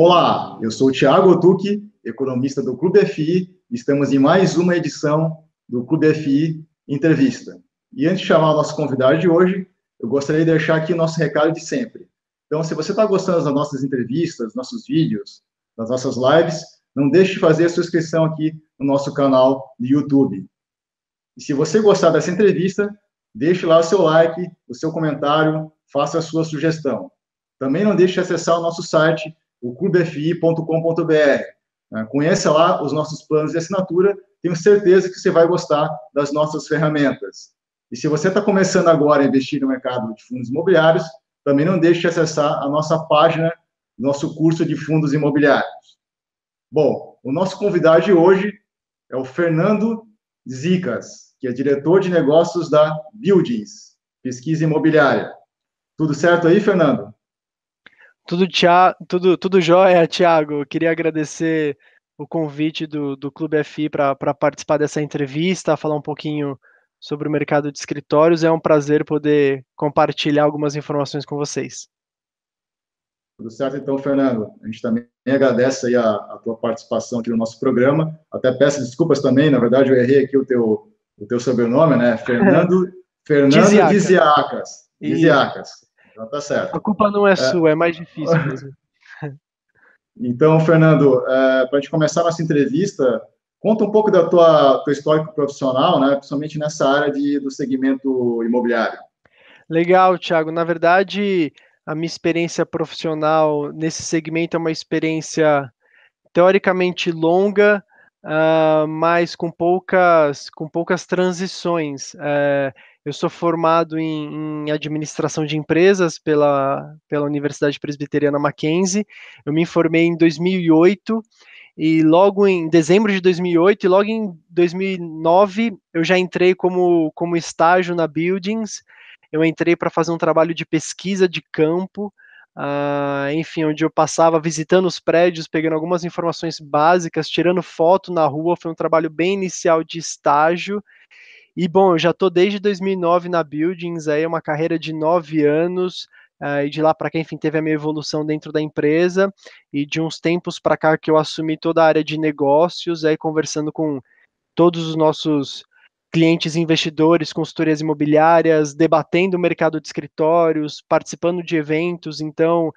Olá, eu sou o Tiago Otuque, economista do Clube FI. Estamos em mais uma edição do Clube FI Entrevista. E antes de chamar o nosso convidado de hoje, eu gostaria de deixar aqui nosso recado de sempre. Então, se você está gostando das nossas entrevistas, nossos vídeos, das nossas lives, não deixe de fazer a sua inscrição aqui no nosso canal do YouTube. E se você gostar dessa entrevista, deixe lá o seu like, o seu comentário, faça a sua sugestão. Também não deixe de acessar o nosso site o clubfi.com.br. Né? Conheça lá os nossos planos de assinatura, tenho certeza que você vai gostar das nossas ferramentas. E se você está começando agora a investir no mercado de fundos imobiliários, também não deixe de acessar a nossa página, nosso curso de fundos imobiliários. Bom, o nosso convidado de hoje é o Fernando Zicas, que é diretor de negócios da Buildings, pesquisa imobiliária. Tudo certo aí, Fernando? Tudo, tia, tudo, tudo jóia, Tiago. Queria agradecer o convite do, do Clube FI para participar dessa entrevista, falar um pouquinho sobre o mercado de escritórios. É um prazer poder compartilhar algumas informações com vocês. Tudo certo, então, Fernando. A gente também agradece a, a, tua participação aqui no nosso programa. Até peço desculpas também, na verdade, eu errei aqui o teu, o teu sobrenome, né? Fernando, Fernando Diziacas. Diziacas. Não tá certo. A culpa não é, é. sua, é mais difícil mesmo. então, Fernando, é, para a gente começar a nossa entrevista, conta um pouco da tua tua histórico profissional, né, principalmente nessa área de, do segmento imobiliário. Legal, Thiago. Na verdade, a minha experiência profissional nesse segmento é uma experiência teoricamente longa, uh, mas com poucas, com poucas transições. Uh, eu sou formado em, em, administração de empresas pela, pela Universidade Presbiteriana Mackenzie. Eu me formei em 2008 e logo em dezembro de 2008 e logo em 2009 eu já entrei como, como estágio na Buildings. Eu entrei para fazer um trabalho de pesquisa de campo, uh, enfim, onde eu passava visitando os prédios, pegando algumas informações básicas, tirando foto na rua. Foi um trabalho bem inicial de estágio. E bom, eu já estou desde 2009 na Buildings, aí é uma carreira de nove anos, Uh, e de lá para cá, enfim, teve a minha evolução dentro da empresa, e de uns tempos para cá que eu assumi toda a área de negócios, aí conversando com todos os nossos clientes investidores, consultorias imobiliárias, debatendo o mercado de escritórios, participando de eventos, então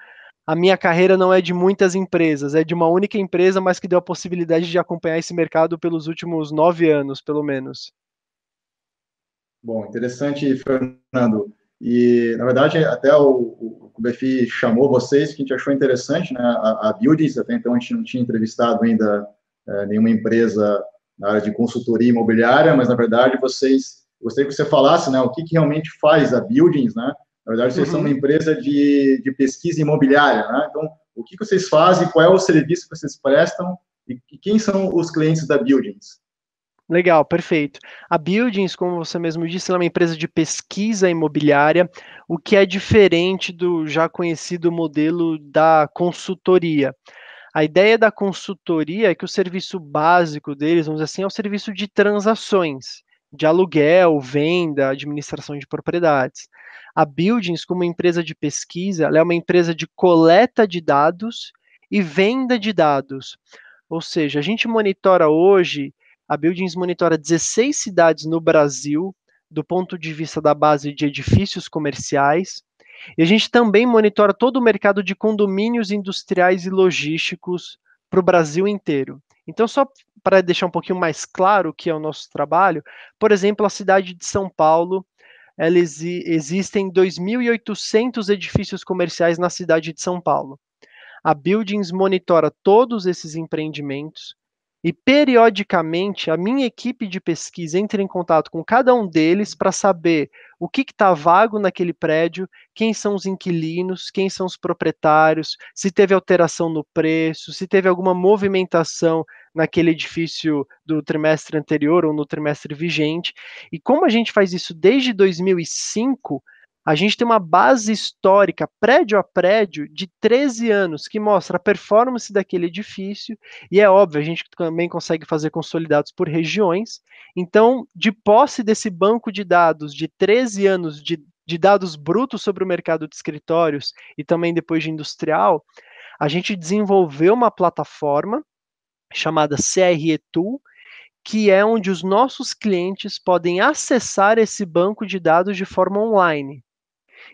a minha carreira não é de muitas empresas, é de uma única empresa, mas que deu a possibilidade de acompanhar esse mercado pelos últimos nove anos, pelo menos. Bom, interessante, Fernando. E, na verdade, até o, o, o chamou vocês, que a gente achou interessante, né? A, a Buildings, até então a gente não tinha entrevistado ainda é, nenhuma empresa na área de consultoria imobiliária, mas, na verdade, vocês, gostaria que você falasse, né, o que, que realmente faz a Buildings, né? Na verdade, vocês uhum. são uma empresa de, de pesquisa imobiliária, né? Então, o que, que vocês fazem, qual é o serviço que vocês prestam e, e quem são os clientes da Buildings? Legal, perfeito. A Buildings, como você mesmo disse, é uma empresa de pesquisa imobiliária, o que é diferente do já conhecido modelo da consultoria. A ideia da consultoria é que o serviço básico deles, vamos dizer assim, é o serviço de transações, de aluguel, venda, administração de propriedades. A Buildings, como empresa de pesquisa, é uma empresa de coleta de dados e venda de dados. Ou seja, a gente monitora hoje a Buildings monitora 16 cidades no Brasil, do ponto de vista da base de edifícios comerciais. E a gente também monitora todo o mercado de condomínios industriais e logísticos para o Brasil inteiro. Então, só para deixar um pouquinho mais claro o que é o nosso trabalho, por exemplo, a cidade de São Paulo, ela exi existem 2.800 edifícios comerciais na cidade de São Paulo. A Buildings monitora todos esses empreendimentos, e periodicamente a minha equipe de pesquisa entra em contato com cada um deles para saber o que está vago naquele prédio, quem são os inquilinos, quem são os proprietários, se teve alteração no preço, se teve alguma movimentação naquele edifício do trimestre anterior ou no trimestre vigente. E como a gente faz isso desde 2005, a gente tem uma base histórica, prédio a prédio, de 13 anos, que mostra a performance daquele edifício, e é óbvio, a gente também consegue fazer consolidados por regiões. Então, de posse desse banco de dados de 13 anos de, de dados brutos sobre o mercado de escritórios e também depois de industrial, a gente desenvolveu uma plataforma chamada CRE Tool, que é onde os nossos clientes podem acessar esse banco de dados de forma online.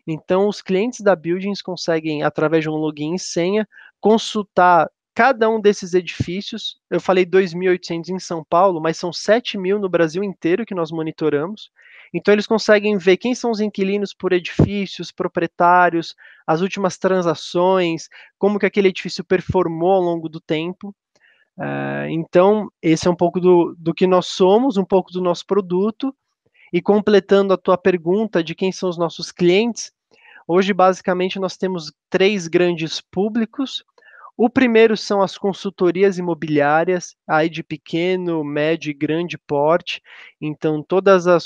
Então, os clientes da Buildings conseguem, através de um login e senha, consultar cada um desses edifícios. Eu falei 2.800 em São Paulo, mas são 7.000 no Brasil inteiro que nós monitoramos. Então, eles conseguem ver quem são os inquilinos por edifícios, proprietários, as últimas transações, como que aquele edifício performou ao longo do tempo. Uh, então, esse é um pouco do, do que nós somos, um pouco do nosso produto e completando a tua pergunta de quem são os nossos clientes, hoje basicamente nós temos três grandes públicos. O primeiro são as consultorias imobiliárias, aí de pequeno, médio e grande porte. Então, todas as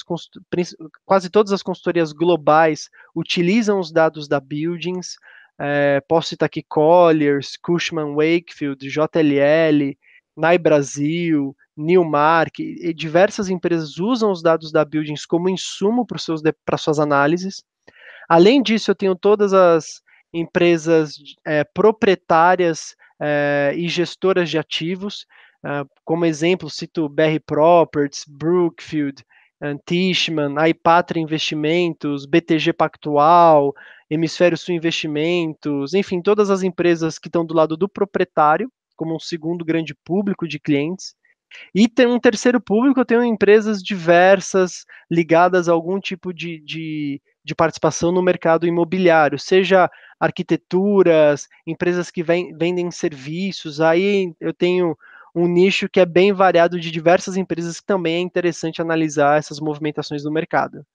quase todas as consultorias globais utilizam os dados da Buildings. É, posso citar aqui Colliers, Cushman Wakefield, JLL, Nai Brasil, Newmark e diversas empresas usam os dados da Buildings como insumo para suas análises. Além disso, eu tenho todas as empresas é, proprietárias é, e gestoras de ativos. É, como exemplo, cito BR Properties, Brookfield, é, Tishman, iPatria Investimentos, BTG Pactual, Hemisfério Sul Investimentos, enfim, todas as empresas que estão do lado do proprietário como um segundo grande público de clientes. E tem um terceiro público, eu tenho empresas diversas ligadas a algum tipo de, de, de participação no mercado imobiliário, seja arquiteturas, empresas que vem, vendem serviços. Aí eu tenho um nicho que é bem variado de diversas empresas que também é interessante analisar essas movimentações do mercado.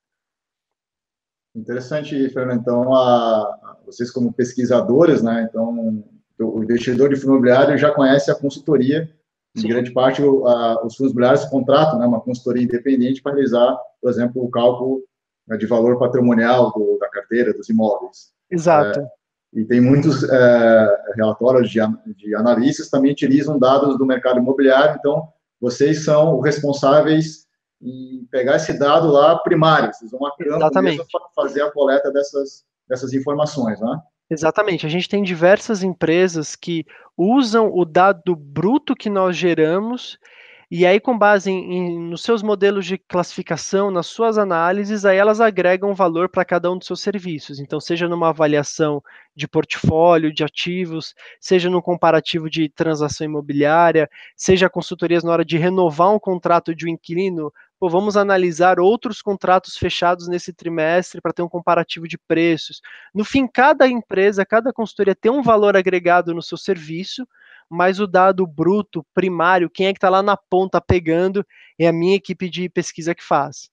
Interessante, Fernando. Então, a, vocês como pesquisadores, né? Então, o investidor de fundo imobiliário já conhece a consultoria, em Sim. grande parte a, os fundos imobiliários contratam né, uma consultoria independente para realizar, por exemplo, o cálculo né, de valor patrimonial do, da carteira, dos imóveis. Exato. É, e tem muitos é, relatórios de, de analistas também utilizam dados do mercado imobiliário, então vocês são responsáveis em pegar esse dado lá primário, vocês vão a campo fazer a coleta dessas, dessas informações, né? Exatamente. A gente tem diversas empresas que usam o dado bruto que nós geramos e aí, com base em, em, nos seus modelos de classificação, nas suas análises, aí elas agregam valor para cada um dos seus serviços. Então, seja numa avaliação de portfólio, de ativos, seja num comparativo de transação imobiliária, seja consultorias na hora de renovar um contrato de um inquilino Pô, vamos analisar outros contratos fechados nesse trimestre para ter um comparativo de preços. No fim, cada empresa, cada consultoria tem um valor agregado no seu serviço, mas o dado bruto, primário, quem é que está lá na ponta pegando, é a minha equipe de pesquisa que faz.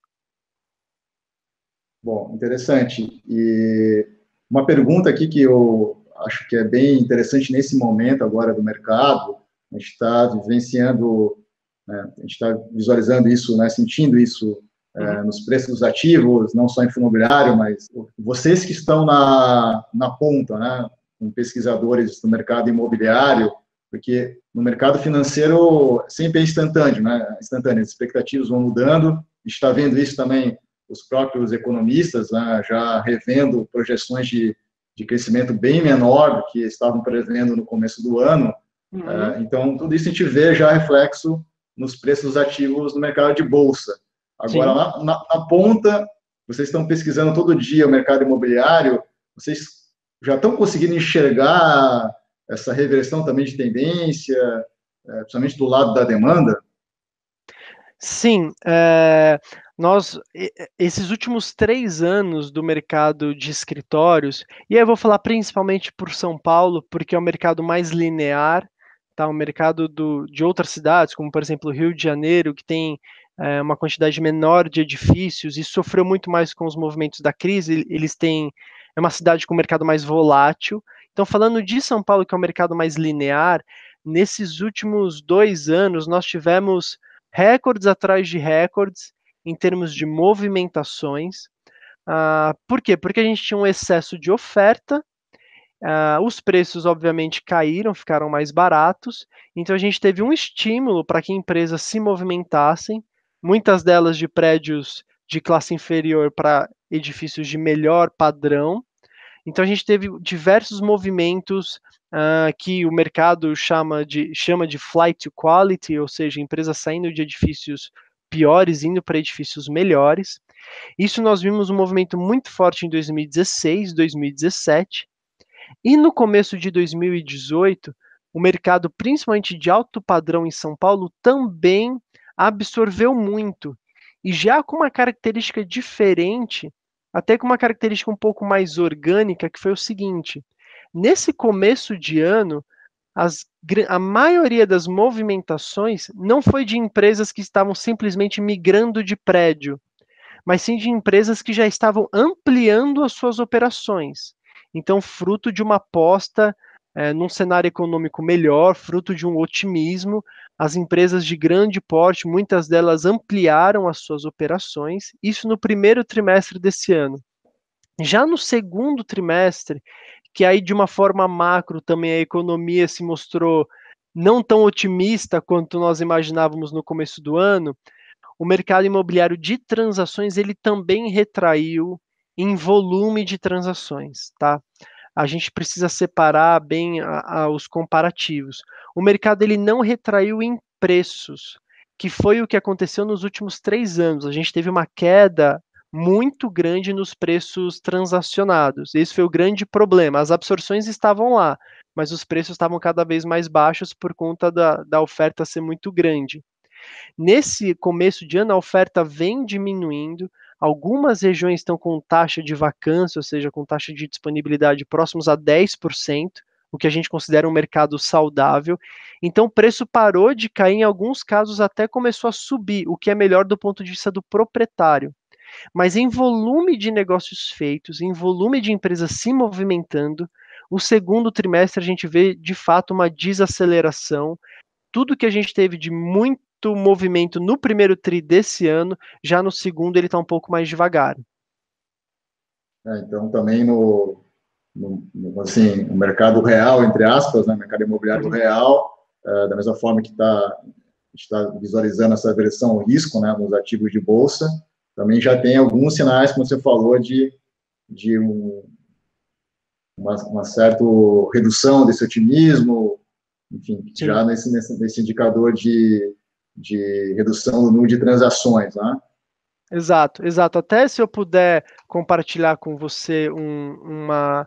Bom, interessante. E uma pergunta aqui que eu acho que é bem interessante nesse momento agora do mercado, a gente está vivenciando né? a gente está visualizando isso, né, sentindo isso é, uhum. nos preços dos ativos, não só em fundo imobiliário, mas vocês que estão na, na ponta, né, com pesquisadores do mercado imobiliário, porque no mercado financeiro sempre é instantâneo, né, instantâneo, as expectativas vão mudando, a gente está vendo isso também, os próprios economistas né, já revendo projeções de, de crescimento bem menor do que estavam prevendo no começo do ano, uhum. É, então tudo isso a gente vê já reflexo nos preços dos ativos no mercado de bolsa. Agora, na, na, na, ponta, vocês estão pesquisando todo dia o mercado imobiliário, vocês já estão conseguindo enxergar essa reversão também de tendência, é, principalmente do lado da demanda? Sim, é, nós esses últimos três anos do mercado de escritórios, e aí eu vou falar principalmente por São Paulo, porque é o mercado mais linear tá? O mercado do, de outras cidades, como por exemplo o Rio de Janeiro, que tem é, uma quantidade menor de edifícios e sofreu muito mais com os movimentos da crise, eles têm é uma cidade com mercado mais volátil. Então, falando de São Paulo, que é um mercado mais linear, nesses últimos dois anos nós tivemos recordes atrás de recordes em termos de movimentações. Ah, por quê? Porque a gente tinha um excesso de oferta Uh, os preços, obviamente, caíram, ficaram mais baratos, então a gente teve um estímulo para que empresas se movimentassem, muitas delas de prédios de classe inferior para edifícios de melhor padrão. Então a gente teve diversos movimentos uh, que o mercado chama de, chama de flight to quality, ou seja, empresas saindo de edifícios piores indo para edifícios melhores. Isso nós vimos um movimento muito forte em 2016, 2017, e no começo de 2018, o mercado, principalmente de alto padrão em São Paulo, também absorveu muito. E já com uma característica diferente, até com uma característica um pouco mais orgânica, que foi o seguinte: nesse começo de ano, as, a maioria das movimentações não foi de empresas que estavam simplesmente migrando de prédio, mas sim de empresas que já estavam ampliando as suas operações. Então, fruto de uma aposta é, num cenário econômico melhor, fruto de um otimismo, as empresas de grande porte, muitas delas ampliaram as suas operações, isso no primeiro trimestre desse ano. Já no segundo trimestre, que aí de uma forma macro também a economia se mostrou não tão otimista quanto nós imaginávamos no começo do ano, o mercado imobiliário de transações ele também retraiu, em volume de transações, tá? A gente precisa separar bem a, a, os comparativos. O mercado ele não retraiu em preços, que foi o que aconteceu nos últimos três anos. A gente teve uma queda muito grande nos preços transacionados. Esse foi o grande problema. As absorções estavam lá, mas os preços estavam cada vez mais baixos por conta da, da oferta ser muito grande. Nesse começo de ano, a oferta vem diminuindo, Algumas regiões estão com taxa de vacância, ou seja, com taxa de disponibilidade próximos a 10%, o que a gente considera um mercado saudável. Então, o preço parou de cair, em alguns casos até começou a subir, o que é melhor do ponto de vista do proprietário. Mas em volume de negócios feitos, em volume de empresas se movimentando, o segundo trimestre a gente vê de fato uma desaceleração. Tudo que a gente teve de muito muito movimento no primeiro tri desse ano, já no segundo ele está um pouco mais devagar. É, então também no, no, no assim, o mercado real, entre aspas, né, mercado imobiliário uhum. real, é, da mesma forma que está está visualizando essa versão risco, né, nos ativos de bolsa, também já tem alguns sinais, como você falou, de, de um, uma, uma certa redução desse otimismo, enfim, Sim. já nesse, nesse, nesse indicador de, de redução do número de transações, né? Exato, exato. Até se eu puder compartilhar com você um, uma,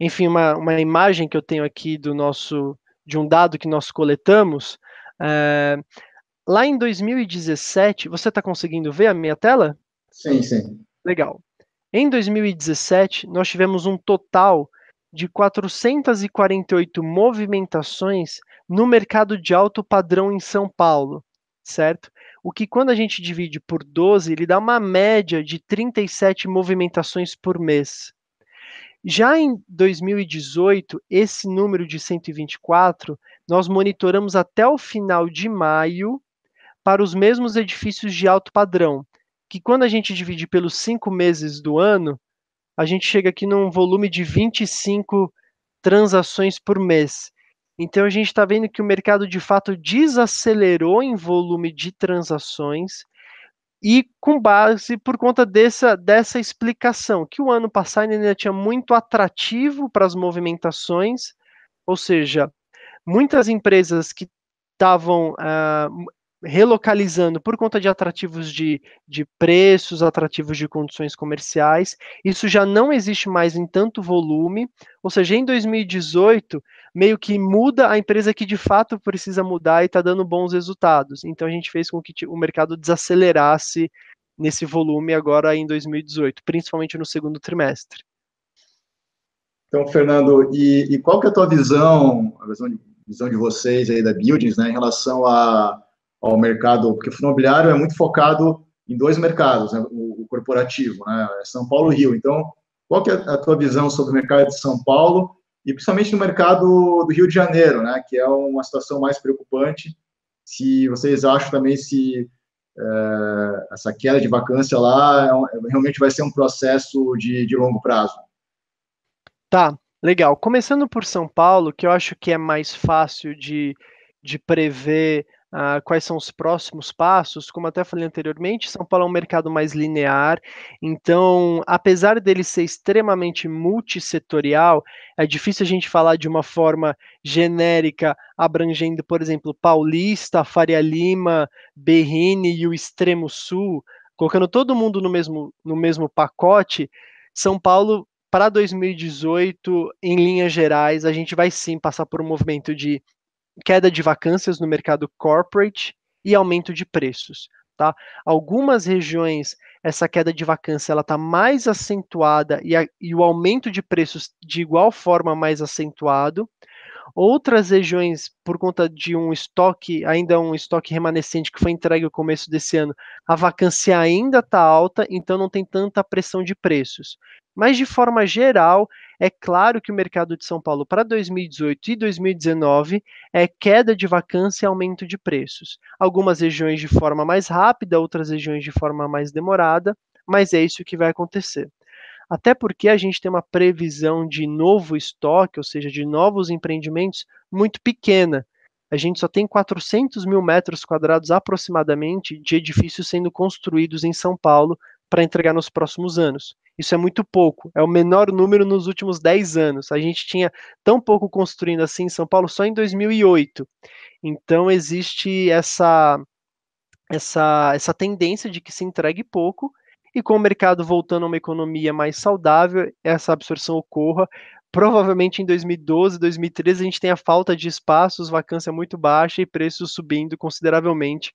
enfim, uma, uma imagem que eu tenho aqui do nosso, de um dado que nós coletamos. É, lá em 2017, você está conseguindo ver a minha tela? Sim, sim. Legal. Em 2017, nós tivemos um total de 448 movimentações no mercado de alto padrão em São Paulo certo? O que quando a gente divide por 12, ele dá uma média de 37 movimentações por mês. Já em 2018, esse número de 124, nós monitoramos até o final de maio para os mesmos edifícios de alto padrão, que quando a gente divide pelos cinco meses do ano, a gente chega aqui num volume de 25 transações por mês. Então a gente está vendo que o mercado de fato desacelerou em volume de transações e com base por conta dessa, dessa explicação, que o ano passado ainda tinha muito atrativo para as movimentações, ou seja, muitas empresas que estavam uh, relocalizando por conta de atrativos de, de preços, atrativos de condições comerciais. Isso já não existe mais em tanto volume, ou seja, em 2018, meio que muda a empresa que de fato precisa mudar e está dando bons resultados. Então a gente fez com que o mercado desacelerasse nesse volume agora em 2018, principalmente no segundo trimestre. Então, Fernando, e, e qual que é a tua visão, a visão de, visão de vocês aí da Buildings, né, em relação a ao mercado, porque o fundo imobiliário é muito focado em dois mercados, né, o, o, corporativo, né, é São Paulo e Rio. Então, qual que é a tua visão sobre o mercado de São Paulo e principalmente no mercado do Rio de Janeiro, né, que é uma situação mais preocupante? Se vocês acham também se é, essa queda de vacância lá é é, realmente vai ser um processo de, de longo prazo? Tá, legal. Começando por São Paulo, que eu acho que é mais fácil de, de prever Uh, quais são os próximos passos. Como até falei anteriormente, São Paulo é um mercado mais linear, então, apesar dele ser extremamente multissetorial, é difícil a gente falar de uma forma genérica, abrangendo, por exemplo, Paulista, Faria Lima, Berrini e o Extremo Sul, colocando todo mundo no mesmo, no mesmo pacote. São Paulo para 2018, em linhas gerais, a gente vai sim passar por um movimento de queda de vacâncias no mercado corporate e aumento de preços. Tá? Algumas regiões, essa queda de vacância ela está mais acentuada e, a, e, o aumento de preços de igual forma mais acentuado. Outras regiões, por conta de um estoque, ainda um estoque remanescente que foi entregue no começo desse ano, a vacância ainda está alta, então não tem tanta pressão de preços. Mas, de forma geral, é claro que o mercado de São Paulo para 2018 e 2019 é queda de vacância e aumento de preços. Algumas regiões de forma mais rápida, outras regiões de forma mais demorada, mas é isso que vai acontecer. Até porque a gente tem uma previsão de novo estoque, ou seja, de novos empreendimentos, muito pequena. A gente só tem 400 mil metros quadrados aproximadamente de edifícios sendo construídos em São Paulo para entregar nos próximos anos. Isso é muito pouco, é o menor número nos últimos 10 anos. A gente tinha tão pouco construindo assim em São Paulo só em 2008. Então existe essa essa essa tendência de que se entregue pouco e com o mercado voltando a uma economia mais saudável, essa absorção ocorra. Provavelmente em 2012, 2013 a gente tem a falta de espaços, vacância muito baixa e preços subindo consideravelmente,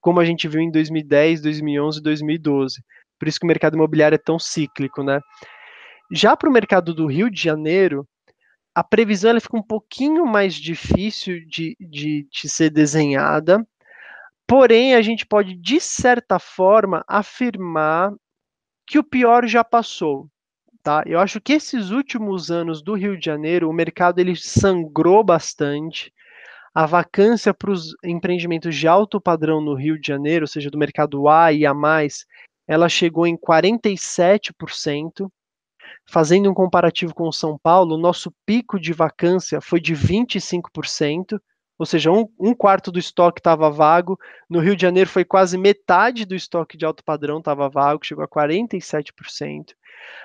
como a gente viu em 2010, 2011, 2012. Por isso que o mercado imobiliário é tão cíclico, né? Já para o mercado do Rio de Janeiro, a previsão ela fica um pouquinho mais difícil de, de, de ser desenhada, porém a gente pode, de certa forma, afirmar que o pior já passou. Tá? Eu acho que esses últimos anos do Rio de Janeiro, o mercado ele sangrou bastante. A vacância para os empreendimentos de alto padrão no Rio de Janeiro, ou seja, do mercado A e A+, ela chegou em 47%. Fazendo um comparativo com o São Paulo, nosso pico de vacância foi de 25%, ou seja, um, um quarto do estoque estava vago. No Rio de Janeiro foi quase metade do estoque de alto padrão estava vago, chegou a 47%. Uh,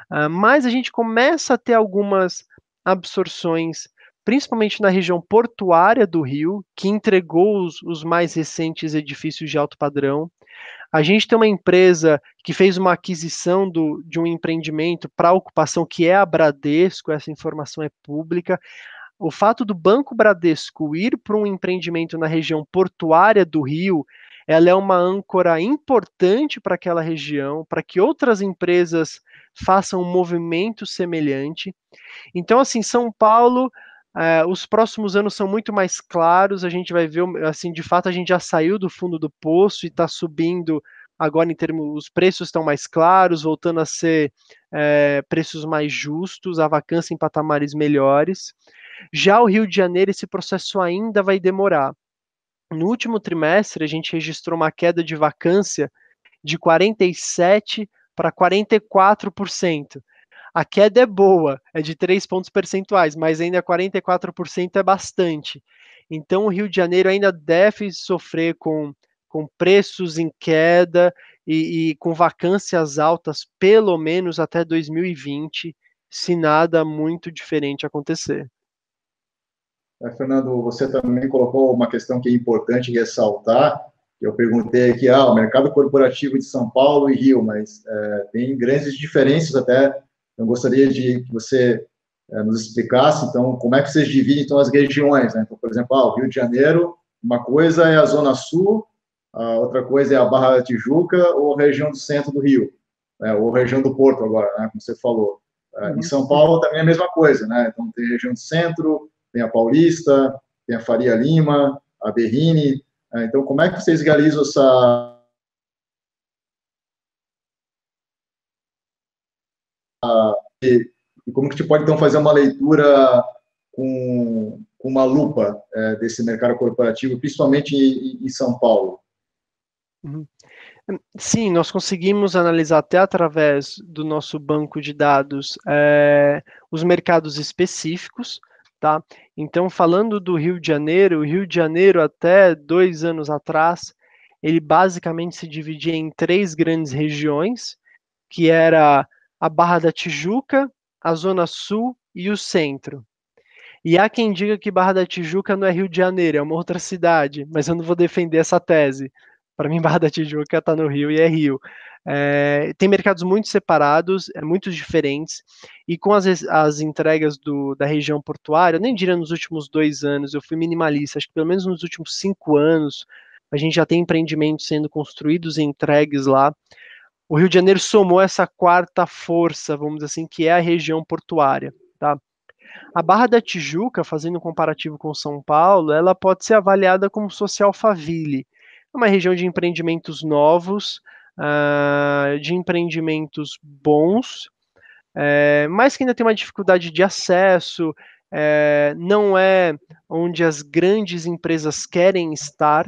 ah, mas a gente começa a ter algumas absorções, principalmente na região portuária do Rio, que entregou os, os mais recentes edifícios de alto padrão. A gente tem uma empresa que fez uma aquisição do, de um empreendimento para ocupação, que é a Bradesco, essa informação é pública. O fato do Banco Bradesco ir para um empreendimento na região portuária do Rio, ela é uma âncora importante para aquela região, para que outras empresas façam um movimento semelhante. Então, assim, São Paulo Uh, os próximos anos são muito mais claros, a gente vai ver, assim, de fato a gente já saiu do fundo do poço e está subindo agora em termos, os preços estão mais claros, voltando a ser eh, preços mais justos, a vacância em patamares melhores. Já o Rio de Janeiro, esse processo ainda vai demorar. No último trimestre, a gente registrou uma queda de vacância de 47% para 44%. A queda é boa, é de 3 pontos percentuais, mas ainda 44% é bastante. Então o Rio de Janeiro ainda deve sofrer com, com preços em queda e, e com vacâncias altas, pelo menos até 2020, se nada muito diferente acontecer. É, Fernando, você também colocou uma questão que é importante ressaltar. Eu perguntei aqui, ah, o mercado corporativo de São Paulo e Rio, mas é, tem grandes diferenças até eu gostaria de que você é, nos explicasse, então, como é que vocês dividem então, as regiões. Né? Então, por exemplo, ah, o Rio de Janeiro, uma coisa é a Zona Sul, a outra coisa é a Barra da Tijuca ou a região do centro do Rio, né? ou a região do Porto agora, né? como você falou. Eh, em uhum. São Paulo também é a mesma coisa, né? Então, tem a região do centro, tem a Paulista, tem a Faria Lima, a Berrini. Né? Então, como é que vocês realizam essa e como que a gente pode então fazer uma leitura com, com uma lupa é, desse mercado corporativo, principalmente em, em São Paulo? Uhum. Sim, nós conseguimos analisar até através do nosso banco de dados é, os mercados específicos, tá? Então, falando do Rio de Janeiro, o Rio de Janeiro até dois anos atrás, ele basicamente se dividia em três grandes regiões, que era a Barra da Tijuca, a Zona Sul e o centro. E há quem diga que Barra da Tijuca não é Rio de Janeiro, é uma outra cidade, mas eu não vou defender essa tese. Para mim, Barra da Tijuca está no Rio e é Rio. É, tem mercados muito separados, é, muito diferentes, e com as, as entregas do, da região portuária, nem diria nos últimos dois anos, eu fui minimalista, acho que pelo menos nos últimos cinco anos, a gente já tem empreendimentos sendo construídos e entregues lá, o Rio de Janeiro somou essa quarta força, vamos dizer assim, que é a região portuária, tá? A Barra da Tijuca, fazendo um comparativo com São Paulo, ela pode ser avaliada como social faville, é uma região de empreendimentos novos, uh, de empreendimentos bons, é, mas que ainda tem uma dificuldade de acesso, é, não é onde as grandes empresas querem estar,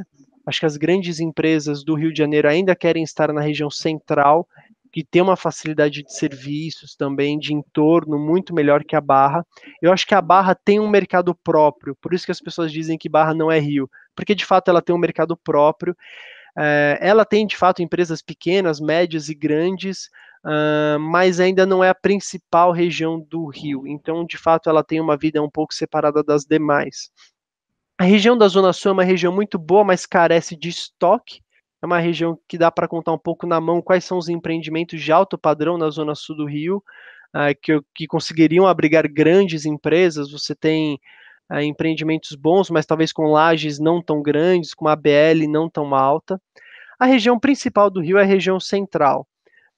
Acho que as grandes empresas do Rio de Janeiro ainda querem estar na região central, que tem uma facilidade de serviços também, de entorno muito melhor que a Barra. Eu acho que a Barra tem um mercado próprio, por isso que as pessoas dizem que Barra não é Rio, porque de fato ela tem um mercado próprio. Eh, ela tem de fato empresas pequenas, médias e grandes, Uh, mas ainda não é a principal região do Rio. Então, de fato, ela tem uma vida um pouco separada das demais. A região da Zona Sul é uma região muito boa, mas carece de estoque. É uma região que dá para contar um pouco na mão quais são os empreendimentos de alto padrão na Zona Sul do Rio, uh, que, que conseguiriam abrigar grandes empresas. Você tem uh, empreendimentos bons, mas talvez com lajes não tão grandes, com uma BL não tão alta. A região principal do Rio é a região central.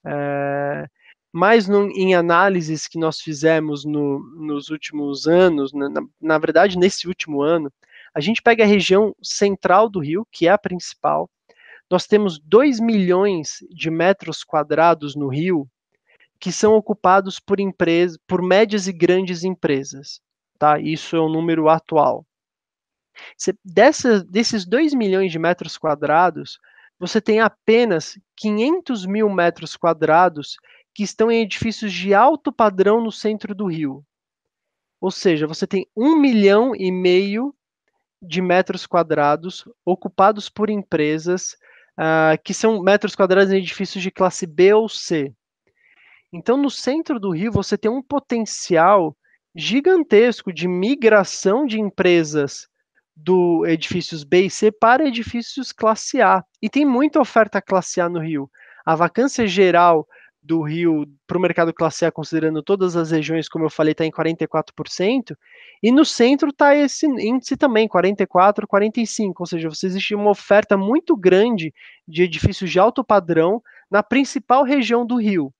É, mas no, em análises que nós fizemos no, nos últimos anos, na, na, verdade, nesse último ano, a gente pega a região central do Rio, que é a principal. Nós temos 2 milhões de metros quadrados no Rio que são ocupados por empresas, por médias e grandes empresas, tá? Isso é o número atual. desses 2 milhões de metros quadrados, você tem apenas 500 mil metros quadrados que estão em edifícios de alto padrão no centro do Rio. Ou seja, você tem um milhão e meio de metros quadrados ocupados por empresas, uh, que são metros quadrados em edifícios de classe B ou C. Então, no centro do Rio, você tem um potencial gigantesco de migração de empresas do edifícios B e C para edifícios classe A. E tem muita oferta classe A no Rio. A vacância geral do Rio para o mercado classe A, considerando todas as regiões, como eu falei, está em 44%, e no centro está esse índice também, 44%, 45%, ou seja, você existe uma oferta muito grande de edifícios de alto padrão na principal região do Rio.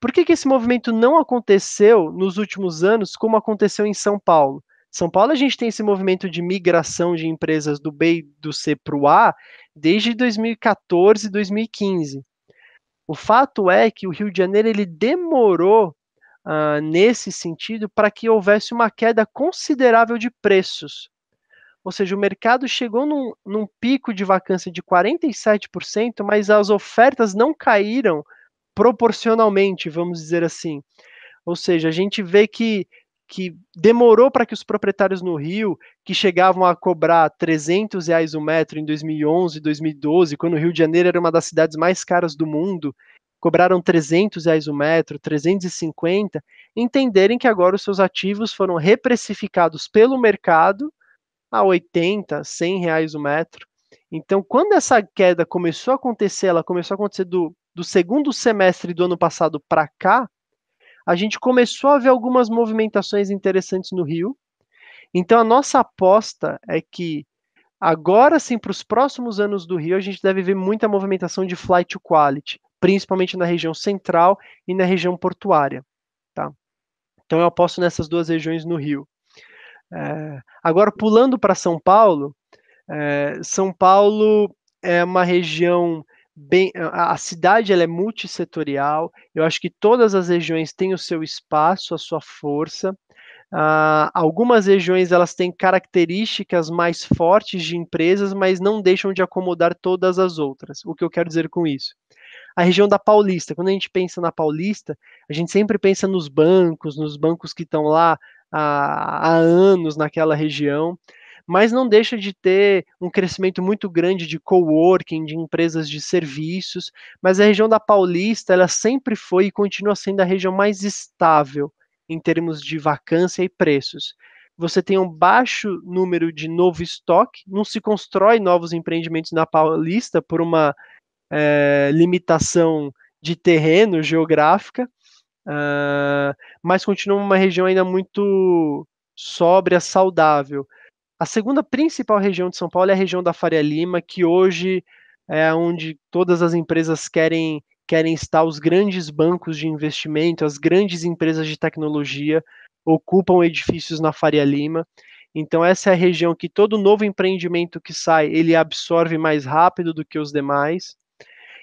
Por que, que esse movimento não aconteceu nos últimos anos, como aconteceu em São Paulo? São Paulo a gente tem esse movimento de migração de empresas do B e do C para o A desde 2014, 2015. O fato é que o Rio de Janeiro ele demorou uh, nesse sentido para que houvesse uma queda considerável de preços. Ou seja, o mercado chegou num, num pico de vacância de 47%, mas as ofertas não caíram proporcionalmente, vamos dizer assim. Ou seja, a gente vê que que demorou para que os proprietários no Rio, que chegavam a cobrar 300 reais o metro em 2011, 2012, quando o Rio de Janeiro era uma das cidades mais caras do mundo, cobraram 300 reais o metro, 350, entenderem que agora os seus ativos foram reprecificados pelo mercado a 80, 100 reais o metro. Então, quando essa queda começou a acontecer, ela começou a acontecer do, do segundo semestre do ano passado para cá, a gente começou a ver algumas movimentações interessantes no Rio. Então a nossa aposta é que agora sim, para os próximos anos do Rio, a gente deve ver muita movimentação de flight to quality, principalmente na região central e na região portuária. Tá? Então eu aposto nessas duas regiões no Rio. É, agora, pulando para São Paulo, é, São Paulo é uma região bem, a cidade ela é multissetorial, eu acho que todas as regiões têm o seu espaço, a sua força. Uh, algumas regiões elas têm características mais fortes de empresas, mas não deixam de acomodar todas as outras. O que eu quero dizer com isso? a região da Paulista. Quando a gente pensa na Paulista, a gente sempre pensa nos bancos, nos bancos que estão lá há, há, anos naquela região mas não deixa de ter um crescimento muito grande de coworking, de empresas de serviços, mas a região da Paulista, ela sempre foi e continua sendo a região mais estável em termos de vacância e preços. Você tem um baixo número de novo estoque, não se constrói novos empreendimentos na Paulista por uma é, limitação de terreno geográfica, uh, mas continua uma região ainda muito sóbria, saudável. A segunda principal região de São Paulo é a região da Faria Lima, que hoje é onde todas as empresas querem querem estar os grandes bancos de investimento, as grandes empresas de tecnologia ocupam edifícios na Faria Lima. Então essa é a região que todo novo empreendimento que sai, ele absorve mais rápido do que os demais.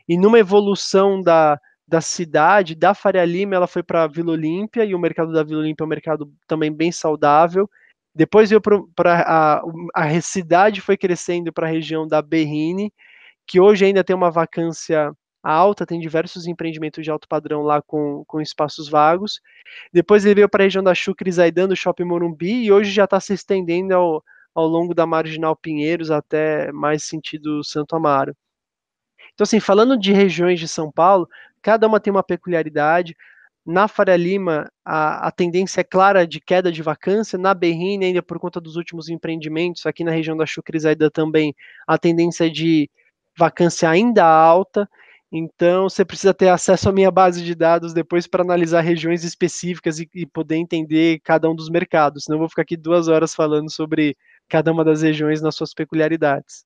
E numa evolução da, da cidade, da Faria Lima, ela foi para a Vila Olímpia, e o mercado da Vila Olímpia é um mercado também bem saudável. Depois veio para a, a cidade foi crescendo para a região da Berrine, que hoje ainda tem uma vacância alta, tem diversos empreendimentos de alto padrão lá com, com espaços vagos. Depois ele veio para a região da Chucre Zaidan, do Shopping Morumbi, e hoje já está se estendendo ao, ao longo da Marginal Pinheiros até mais sentido Santo Amaro. Então, assim, falando de regiões de São Paulo, cada uma tem uma peculiaridade. Na Faria Lima, a, a, tendência é clara de queda de vacância. Na Berrine, ainda por conta dos últimos empreendimentos, aqui na região da Chucrisada também, a tendência é de vacância ainda alta. Então, você precisa ter acesso à minha base de dados depois para analisar regiões específicas e, e, poder entender cada um dos mercados. Senão, eu vou ficar aqui duas horas falando sobre cada uma das regiões nas suas peculiaridades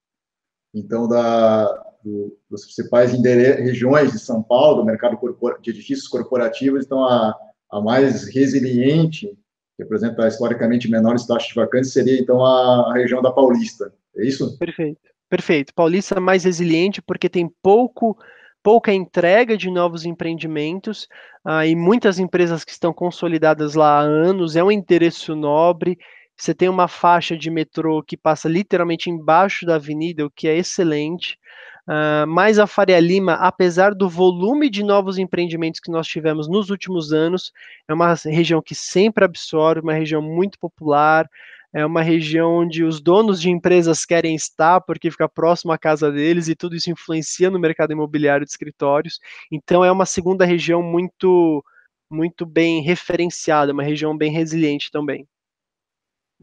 então da, do, das principais regiões de São Paulo, do mercado de edifícios corporativos, então a, a mais resiliente, que apresenta historicamente menores taxas de vacância, seria então a, a região da Paulista. É isso? Perfeito. Perfeito. Paulista mais resiliente porque tem pouco pouca entrega de novos empreendimentos ah, e muitas empresas que estão consolidadas lá há anos, é um interesse nobre, você tem uma faixa de metrô que passa literalmente embaixo da avenida, o que é excelente. Uh, mas a Faria Lima, apesar do volume de novos empreendimentos que nós tivemos nos últimos anos, é uma região que sempre absorve, uma região muito popular, é uma região onde os donos de empresas querem estar porque fica próximo à casa deles e tudo isso influencia no mercado imobiliário de escritórios. Então é uma segunda região muito muito bem referenciada, uma região bem resiliente também.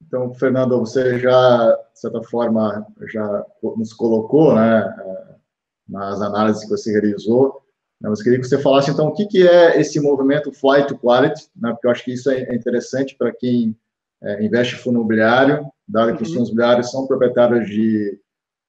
Então, Fernando, você já, de certa forma, já nos colocou né, eh, nas análises que você realizou, né, mas queria que você falasse, então, o que, que é esse movimento Flight to Quality, né, porque eu acho que isso é interessante para quem é, investe fundo imobiliário, dado que os uhum. fundos imobiliários são proprietários de,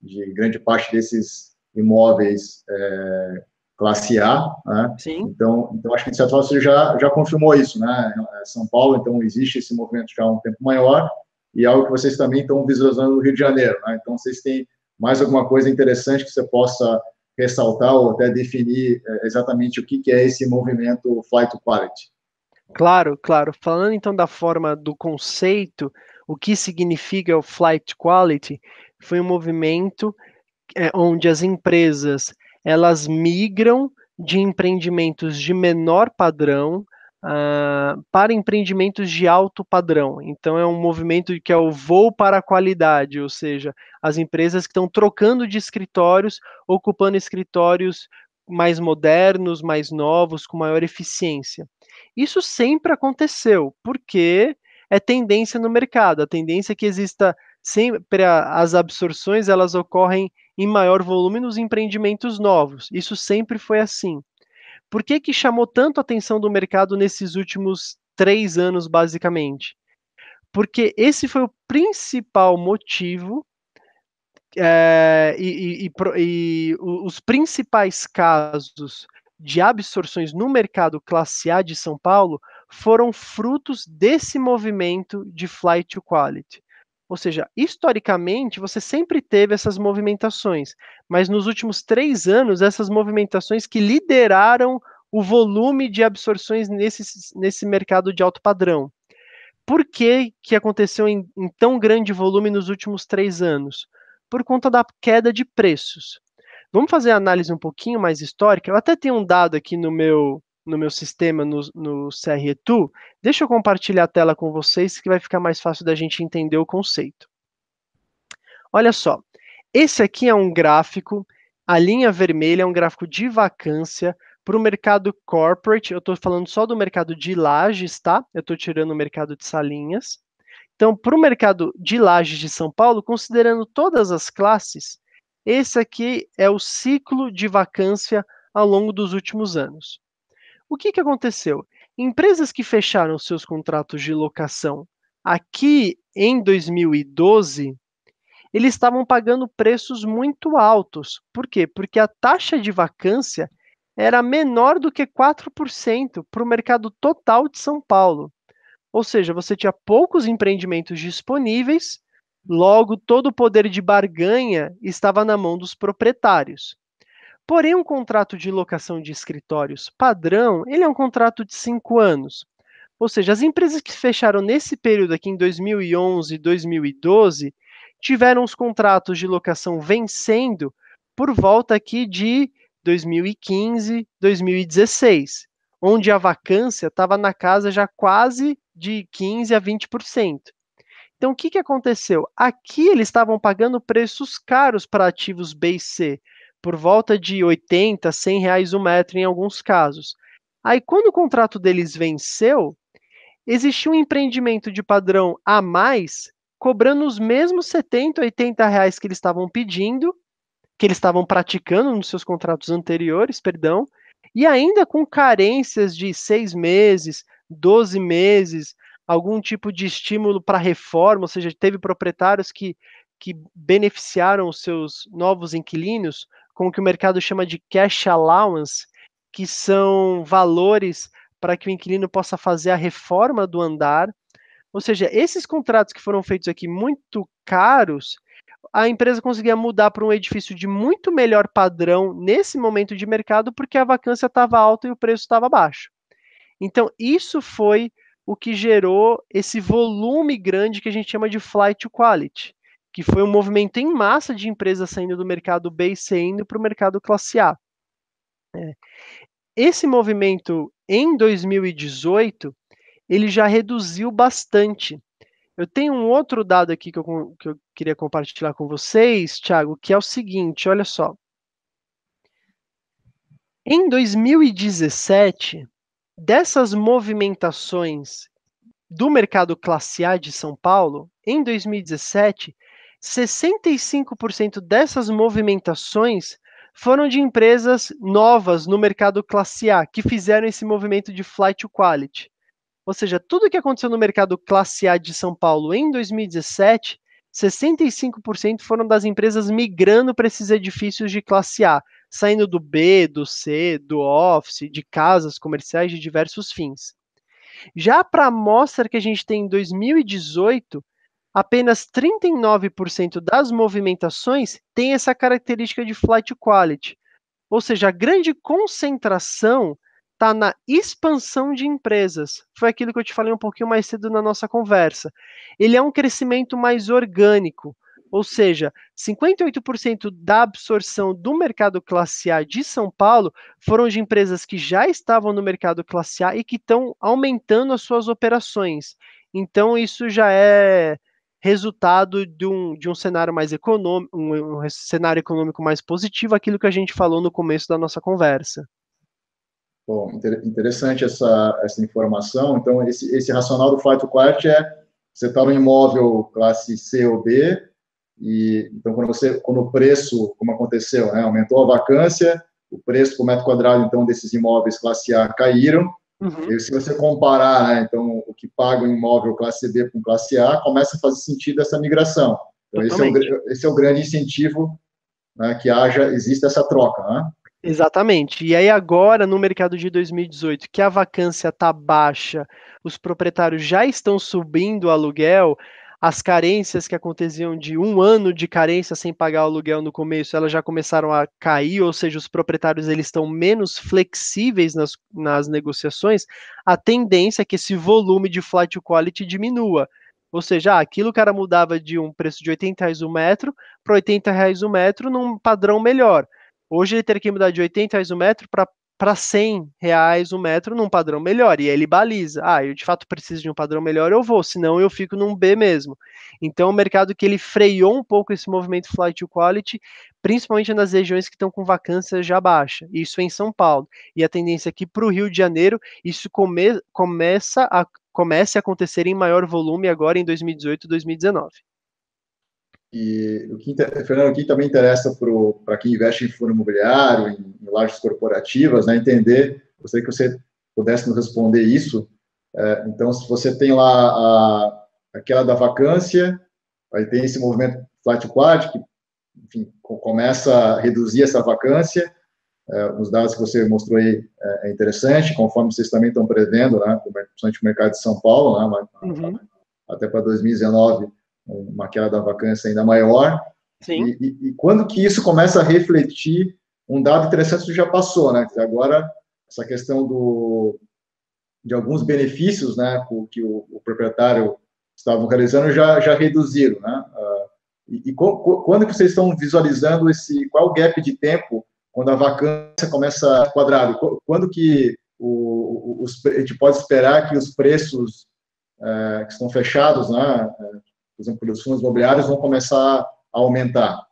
de grande parte desses imóveis é, classe A, né? Sim. Então, então acho que de certa forma você já já confirmou isso, né? É São Paulo, então existe esse movimento já há um tempo maior e é algo que vocês também estão visualizando no Rio de Janeiro, né? Então vocês têm mais alguma coisa interessante que você possa ressaltar ou até definir é, exatamente o que é esse movimento Flight to Quality? Claro, claro. Falando então da forma do conceito, o que significa o Flight Quality foi um movimento onde as empresas elas migram de empreendimentos de menor padrão uh, para empreendimentos de alto padrão. Então, é um movimento que é o voo para a qualidade, ou seja, as empresas que estão trocando de escritórios, ocupando escritórios mais modernos, mais novos, com maior eficiência. Isso sempre aconteceu, porque é tendência no mercado. A tendência é que exista sempre as absorções, elas ocorrem em maior volume nos empreendimentos novos. Isso sempre foi assim. Por que, que chamou tanto a atenção do mercado nesses últimos três anos, basicamente? Porque esse foi o principal motivo é, e, e, e, e, os principais casos de absorções no mercado classe A de São Paulo foram frutos desse movimento de flight to quality. Ou seja, historicamente você sempre teve essas movimentações, mas nos últimos três anos, essas movimentações que lideraram o volume de absorções nesse, nesse mercado de alto padrão. Por que, que aconteceu em, em tão grande volume nos últimos três anos? Por conta da queda de preços. Vamos fazer a análise um pouquinho mais histórica. Eu até tenho um dado aqui no meu no meu sistema, no, no 2 deixa eu compartilhar a tela com vocês que vai ficar mais fácil da gente entender o conceito. Olha só, esse aqui é um gráfico, a linha vermelha é um gráfico de vacância para o mercado corporate, eu estou falando só do mercado de lajes, tá? Eu estou tirando o mercado de salinhas. Então, para o mercado de lajes de São Paulo, considerando todas as classes, esse aqui é o ciclo de vacância ao longo dos últimos anos. O que, que aconteceu? Empresas que fecharam seus contratos de locação aqui em 2012, eles estavam pagando preços muito altos. Por quê? Porque a taxa de vacância era menor do que 4% para o mercado total de São Paulo. Ou seja, você tinha poucos empreendimentos disponíveis, logo todo o poder de barganha estava na mão dos proprietários. Porém, um contrato de locação de escritórios padrão, ele é um contrato de cinco anos. Ou seja, as empresas que fecharam nesse período aqui em 2011 e 2012 tiveram os contratos de locação vencendo por volta aqui de 2015, 2016, onde a vacância estava na casa já quase de 15 a 20%. Então, o que, que aconteceu? Aqui eles estavam pagando preços caros para ativos B e C, por volta de 80, 100 reais o metro em alguns casos. Aí, quando o contrato deles venceu, existiu um empreendimento de padrão a mais, cobrando os mesmos 70, 80 reais que eles estavam pedindo, que eles estavam praticando nos seus contratos anteriores, perdão, e ainda com carências de seis meses, 12 meses, algum tipo de estímulo para reforma, ou seja, teve proprietários que, que beneficiaram os seus novos inquilinos com o que o mercado chama de cash allowance, que são valores para que o inquilino possa fazer a reforma do andar. Ou seja, esses contratos que foram feitos aqui muito caros, a empresa conseguia mudar para um edifício de muito melhor padrão nesse momento de mercado, porque a vacância estava alta e o preço estava baixo. Então, isso foi o que gerou esse volume grande que a gente chama de flight to quality que foi um movimento em massa de empresas saindo do mercado B e C indo para o mercado classe A. É. Esse movimento em 2018 ele já reduziu bastante. Eu tenho um outro dado aqui que eu, que eu queria compartilhar com vocês, Thiago, que é o seguinte: olha só. Em 2017, dessas movimentações do mercado classe A de São Paulo, em 2017, 65% dessas movimentações foram de empresas novas no mercado classe A, que fizeram esse movimento de flight to quality. Ou seja, tudo que aconteceu no mercado classe A de São Paulo em 2017, 65% foram das empresas migrando para esses edifícios de classe A, saindo do B, do C, do office, de casas comerciais de diversos fins. Já para a amostra que a gente tem em 2018, apenas 39% das movimentações têm essa característica de flight quality. Ou seja, a grande concentração está na expansão de empresas. Foi aquilo que eu te falei um pouquinho mais cedo na nossa conversa. Ele é um crescimento mais orgânico, ou seja, 58% da absorção do mercado classe A de São Paulo foram de empresas que já estavam no mercado classe A e que estão aumentando as suas operações. Então, isso já é resultado de um, de um cenário mais econômico, um, um cenário econômico mais positivo, aquilo que a gente falou no começo da nossa conversa. Bom, interessante essa, essa informação. Então, esse, esse racional do flight to quiet é você está no imóvel classe C ou B, e então quando você, quando o preço, como aconteceu, né, aumentou a vacância, o preço por metro quadrado então desses imóveis classe A caíram, Uhum. E se você comparar, né, então, o que paga um imóvel classe B com classe A, começa a fazer sentido essa migração. Então, esse é, o, esse é, o, grande incentivo né, que haja, existe essa troca, né? Exatamente. E aí agora, no mercado de 2018, que a vacância está baixa, os proprietários já estão subindo o aluguel, as carências que aconteciam de um ano de carência sem pagar o aluguel no começo, elas já começaram a cair, ou seja, os proprietários eles estão menos flexíveis nas, nas negociações, a tendência é que esse volume de flight quality diminua. Ou seja, ah, aquilo que era mudava de um preço de 80 reais o um metro para 80 reais o um metro num padrão melhor. Hoje ele teria que mudar de 80 reais o um metro para para 100 reais o um metro num padrão melhor, e aí ele baliza. Ah, eu de fato preciso de um padrão melhor, eu vou, senão eu fico num B mesmo. Então, o mercado que ele freou um pouco esse movimento flight to quality, principalmente nas regiões que estão com vacância já baixa, isso é em São Paulo. E a tendência aqui para o Rio de Janeiro, isso come, começa a, começa a acontecer em maior volume agora em 2018 e 2019. E o que, Fernando, o que também interessa para quem investe em fundo imobiliário, em, em lajes corporativas, né, entender, gostaria que você pudesse nos responder isso. É, então, se você tem lá a, aquela da vacância, aí tem esse movimento flat quad, que enfim, começa a reduzir essa vacância, é, os dados que você mostrou aí é, é, interessante, conforme vocês também estão prevendo, né, principalmente o mercado de São Paulo, né, uhum. até para 2019 uma queda da vacância ainda maior. Sim. E, e, e, quando que isso começa a refletir um dado interessante que já passou, né? Agora essa questão do de alguns benefícios, né, que o, o proprietário estava realizando já já reduziram, né? Ah, e, e quando que vocês estão visualizando esse qual o gap de tempo quando a vacância começa quadrado? Quando que o, os, a gente pode esperar que os preços é, que estão fechados, né, eh, por exemplo, os fundos imobiliários vão começar a aumentar?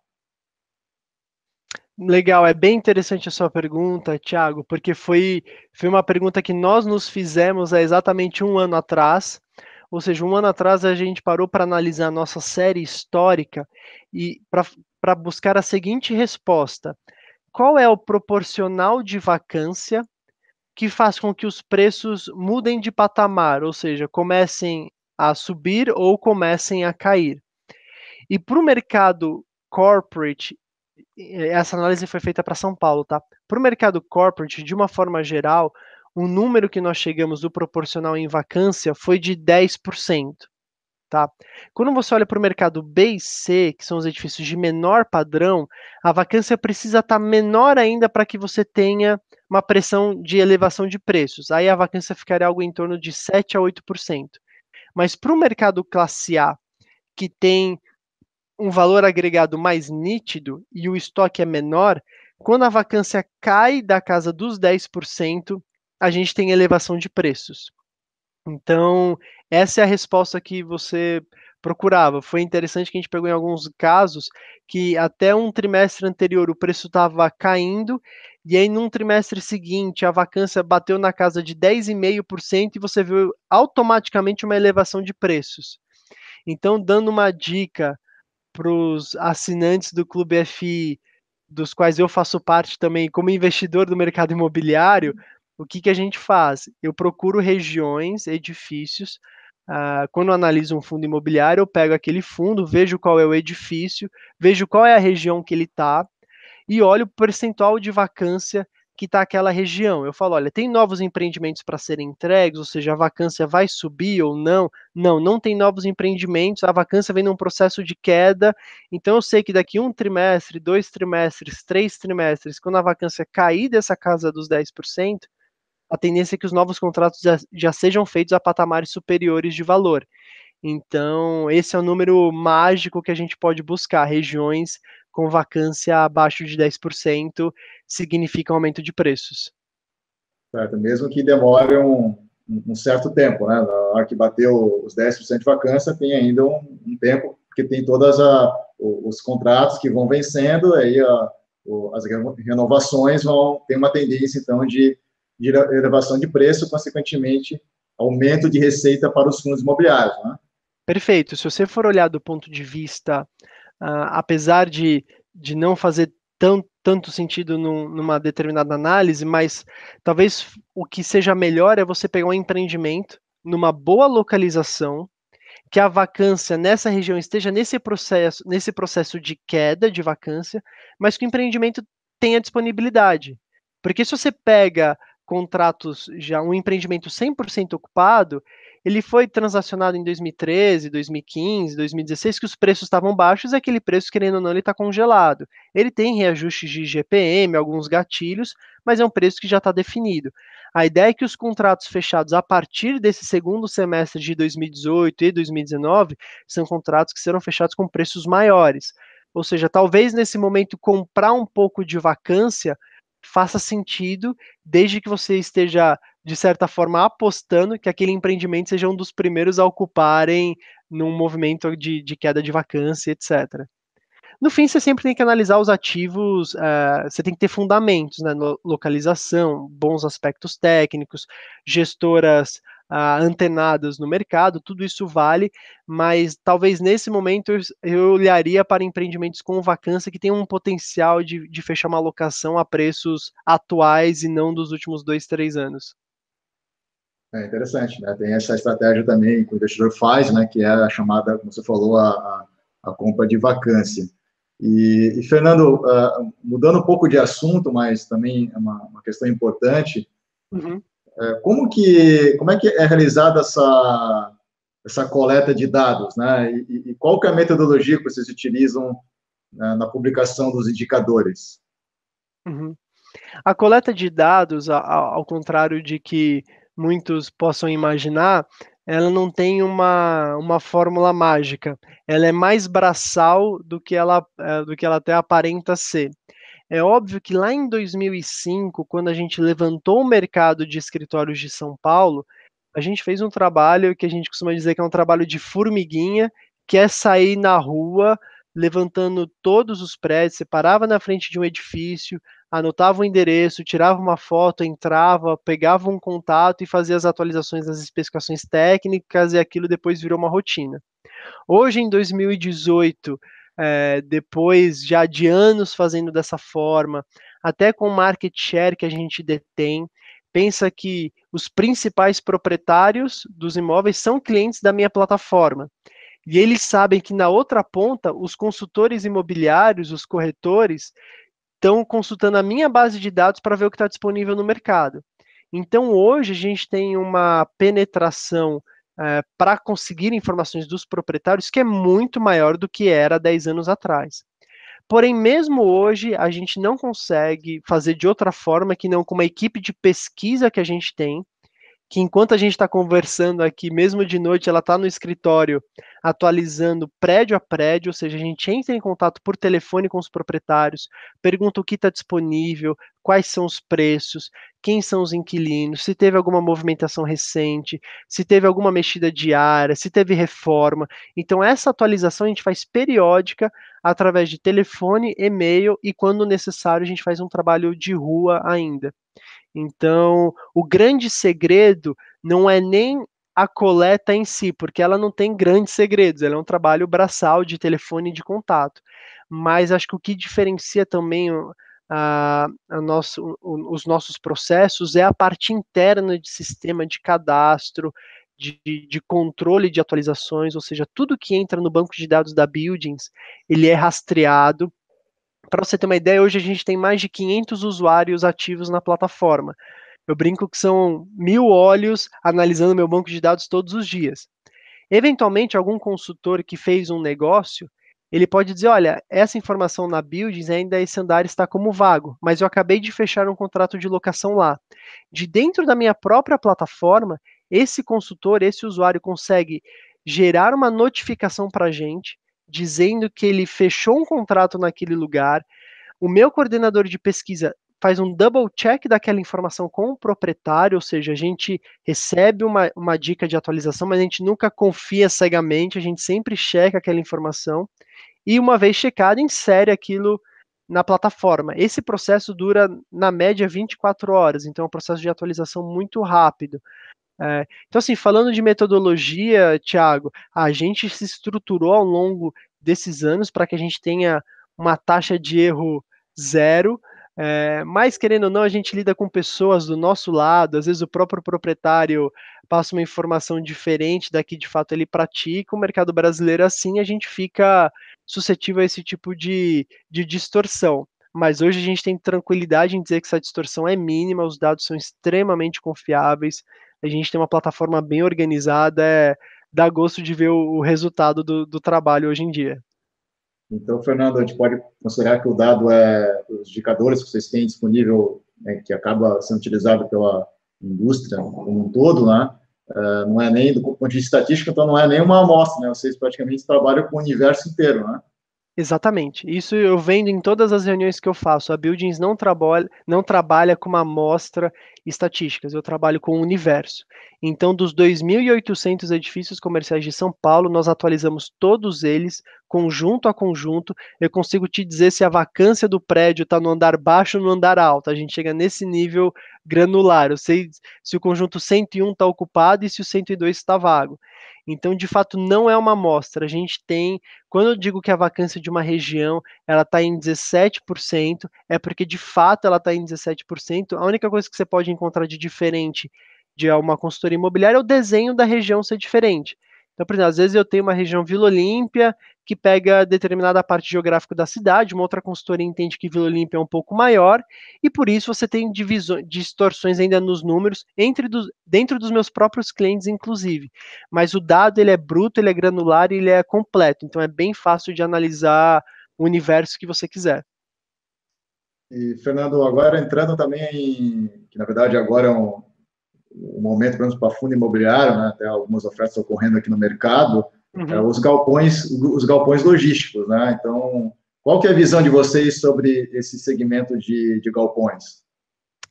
Legal, é bem interessante a sua pergunta, Thiago, porque foi, foi uma pergunta que nós nos fizemos há exatamente um ano atrás. Ou seja, um ano atrás a gente parou para analisar a nossa série histórica e para buscar a seguinte resposta: qual é o proporcional de vacância que faz com que os preços mudem de patamar, ou seja, comecem a subir ou comecem a cair. E para o mercado corporate, essa análise foi feita para São Paulo, tá? Para o mercado corporate, de uma forma geral, o número que nós chegamos do proporcional em vacância foi de 10%. Tá? Quando você olha para o mercado B e C, que são os edifícios de menor padrão, a vacância precisa estar tá menor ainda para que você tenha uma pressão de elevação de preços. Aí a vacância ficaria algo em torno de 7 a 8%. Mas para o mercado classe A, que tem um valor agregado mais nítido e o estoque é menor, quando a vacância cai da casa dos 10%, a gente tem elevação de preços. Então, essa é a resposta que você procurava. Foi interessante que a gente pegou em alguns casos que até um trimestre anterior o preço estava caindo e aí, num trimestre seguinte, a vacância bateu na casa de 10,5% e você viu automaticamente uma elevação de preços. Então, dando uma dica para os assinantes do Clube FI, dos quais eu faço parte também como investidor do mercado imobiliário, o que, que a gente faz? Eu procuro regiões, edifícios. Uh, quando eu analiso um fundo imobiliário, eu pego aquele fundo, vejo qual é o edifício, vejo qual é a região que ele está, e olho o percentual de vacância que está aquela região. Eu falo, olha, tem novos empreendimentos para serem entregues, ou seja, a vacância vai subir ou não? Não, não tem novos empreendimentos, a vacância vem num processo de queda. Então eu sei que daqui um trimestre, dois trimestres, três trimestres, quando a vacância cair dessa casa dos 10%, a tendência é que os novos contratos já, já sejam feitos a patamares superiores de valor. Então, esse é o número mágico que a gente pode buscar, regiões com vacância abaixo de 10%, significa um aumento de preços. Certo, mesmo que demore um, um certo tempo, né? Na hora que bateu os 10% de vacância, tem ainda um, um tempo, porque tem todas os contratos que vão vencendo, aí a, as renovações vão ter uma tendência, então, de, de, elevação de preço, consequentemente, aumento de receita para os fundos imobiliários, né? Perfeito. Se você for olhar do ponto de vista uh, apesar de, de não fazer tão, tanto sentido num, numa determinada análise, mas talvez o que seja melhor é você pegar um empreendimento numa boa localização, que a vacância nessa região esteja nesse processo, nesse processo de queda de vacância, mas que o empreendimento tenha disponibilidade. Porque se você pega contratos já um empreendimento 100% ocupado, ele foi transacionado em 2013, 2015, 2016, que os preços estavam baixos e aquele preço, querendo ou não, ele está congelado. Ele tem reajustes de GPM, alguns gatilhos, mas é um preço que já está definido. A ideia é que os contratos fechados a partir desse segundo semestre de 2018 e 2019 são contratos que serão fechados com preços maiores. Ou seja, talvez nesse momento comprar um pouco de vacância faça sentido, desde que você esteja de certa forma, apostando que aquele empreendimento seja um dos primeiros a ocuparem num movimento de, de queda de vacância, etc. No fim, você sempre tem que analisar os ativos, uh, você tem que ter fundamentos, né? Localização, bons aspectos técnicos, gestoras uh, antenadas no mercado, tudo isso vale, mas talvez nesse momento eu olharia para empreendimentos com vacância que tenham um potencial de, de fechar uma locação a preços atuais e não dos últimos dois, três anos. É interessante, né? Tem essa estratégia também que o investidor faz, né? Que é a chamada, como você falou, a, a compra de vacância. E, e Fernando, uh, mudando um pouco de assunto, mas também é uma, uma questão importante. Uhum. Uh, como que, como é que é realizada essa essa coleta de dados, né? E, e qual que é a metodologia que vocês utilizam uh, na publicação dos indicadores? Uhum. A coleta de dados, ao contrário de que muitos possam imaginar, ela não tem uma, uma fórmula mágica. Ela é mais braçal do que ela, é, do que ela até aparenta ser. É óbvio que lá em 2005, quando a gente levantou o mercado de escritórios de São Paulo, a gente fez um trabalho que a gente costuma dizer que é um trabalho de formiguinha, que é sair na rua levantando todos os prédios, você parava na frente de um edifício, anotava o endereço, tirava uma foto, entrava, pegava um contato e fazia as atualizações das especificações técnicas e aquilo depois virou uma rotina. Hoje, em 2018, é, eh, depois já de anos fazendo dessa forma, até com o market share que a gente detém, pensa que os principais proprietários dos imóveis são clientes da minha plataforma. E eles sabem que na outra ponta, os consultores imobiliários, os corretores, estão consultando a minha base de dados para ver o que está disponível no mercado. Então, hoje, a gente tem uma penetração é, para conseguir informações dos proprietários que é muito maior do que era 10 anos atrás. Porém, mesmo hoje, a gente não consegue fazer de outra forma que não com uma equipe de pesquisa que a gente tem, que enquanto a gente está conversando aqui, mesmo de noite, ela está no escritório atualizando prédio a prédio, ou seja, a gente entra em contato por telefone com os proprietários, pergunta o que está disponível, quais são os preços, quem são os inquilinos, se teve alguma movimentação recente, se teve alguma mexida diária, se teve reforma. Então, essa atualização a gente faz periódica através de telefone, e-mail e, quando necessário, a gente faz um trabalho de rua ainda. Então, o grande segredo não é nem a coleta em si, porque ela não tem grandes segredos, ela é um trabalho braçal de telefone de contato. Mas acho que o que diferencia também a nosso, o, os nossos processos é a parte interna de sistema de cadastro, de, de, controle de atualizações, ou seja, tudo que entra no banco de dados da Buildings, ele é rastreado. Para você ter uma ideia, hoje a gente tem mais de 500 usuários ativos na plataforma. Eu brinco que são mil olhos analisando meu banco de dados todos os dias. Eventualmente, algum consultor que fez um negócio, ele pode dizer, olha, essa informação na Buildings ainda esse andar está como vago, mas eu acabei de fechar um contrato de locação lá. De dentro da minha própria plataforma, esse consultor, esse usuário consegue gerar uma notificação para a gente, dizendo que ele fechou um contrato naquele lugar, o meu coordenador de pesquisa faz um double check daquela informação com o proprietário, ou seja, a gente recebe uma, uma dica de atualização, mas a gente nunca confia cegamente, a gente sempre checa aquela informação e, uma vez checada, insere aquilo na plataforma. Esse processo dura, na média, 24 horas, então é um processo de atualização muito rápido. É, então, assim, falando de metodologia, Tiago, a gente se estruturou ao longo desses anos para que a gente tenha uma taxa de erro zero, é, mas, querendo ou não, a gente lida com pessoas do nosso lado, às vezes o próprio proprietário passa uma informação diferente da que de fato ele pratica. O mercado brasileiro, assim, a gente fica suscetível a esse tipo de, de distorção. Mas hoje a gente tem tranquilidade em dizer que essa distorção é mínima, os dados são extremamente confiáveis, a gente tem uma plataforma bem organizada, é, dá gosto de ver o, o resultado do, do trabalho hoje em dia. Então, Fernando, a gente pode considerar que o dado é os indicadores que vocês têm disponível, né, que acaba sendo utilizado pela indústria como um todo, né? Uh, não é nem do ponto de vista estatístico, então não é nem uma amostra, né? Vocês praticamente trabalham com o universo inteiro, né? Exatamente. Isso eu vendo em todas as reuniões que eu faço. A Buildings não trabalha, não trabalha com uma amostra estatísticas, eu trabalho com o universo. Então, dos 2.800 edifícios comerciais de São Paulo, nós atualizamos todos eles, conjunto a conjunto. Eu consigo te dizer se a vacância do prédio está no andar baixo ou no andar alto. A gente chega nesse nível granular. Eu sei se o conjunto 101 está ocupado e se o 102 está vago. Então, de fato, não é uma amostra. A gente tem, quando eu digo que a vacância de uma região ela está em 17%, é porque de fato ela está em 17%. A única coisa que você pode encontrar de diferente de uma consultoria imobiliária é o desenho da região ser diferente. Então, por exemplo, às vezes eu tenho uma região Vila Olímpia que pega determinada parte geográfica da cidade, uma outra consultoria entende que Vila Olímpia é um pouco maior, e por isso você tem divisões, distorções ainda nos números, entre dos, dentro dos meus próprios clientes, inclusive. Mas o dado ele é bruto, ele é granular ele é completo, então é bem fácil de analisar o universo que você quiser. E, Fernando, agora entrando também em, que na verdade agora é um, o momento, pelo menos para fundo imobiliário, né, até algumas ofertas ocorrendo aqui no mercado, uhum. é, os galpões, os galpões logísticos, né? Então, qual que é a visão de vocês sobre esse segmento de, de galpões?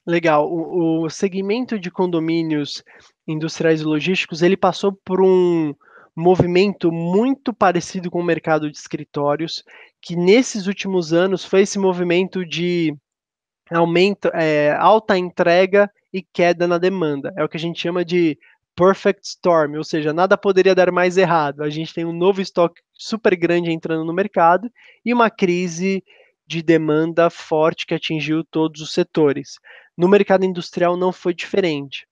Legal. O, o, segmento de condomínios industriais e logísticos ele passou por um movimento muito parecido com o mercado de escritórios, que nesses últimos anos foi esse movimento de aumento, é, alta entrega e queda na demanda. É o que a gente chama de perfect storm, ou seja, nada poderia dar mais errado. A gente tem um novo estoque super grande entrando no mercado e uma crise de demanda forte que atingiu todos os setores. No mercado industrial não foi diferente.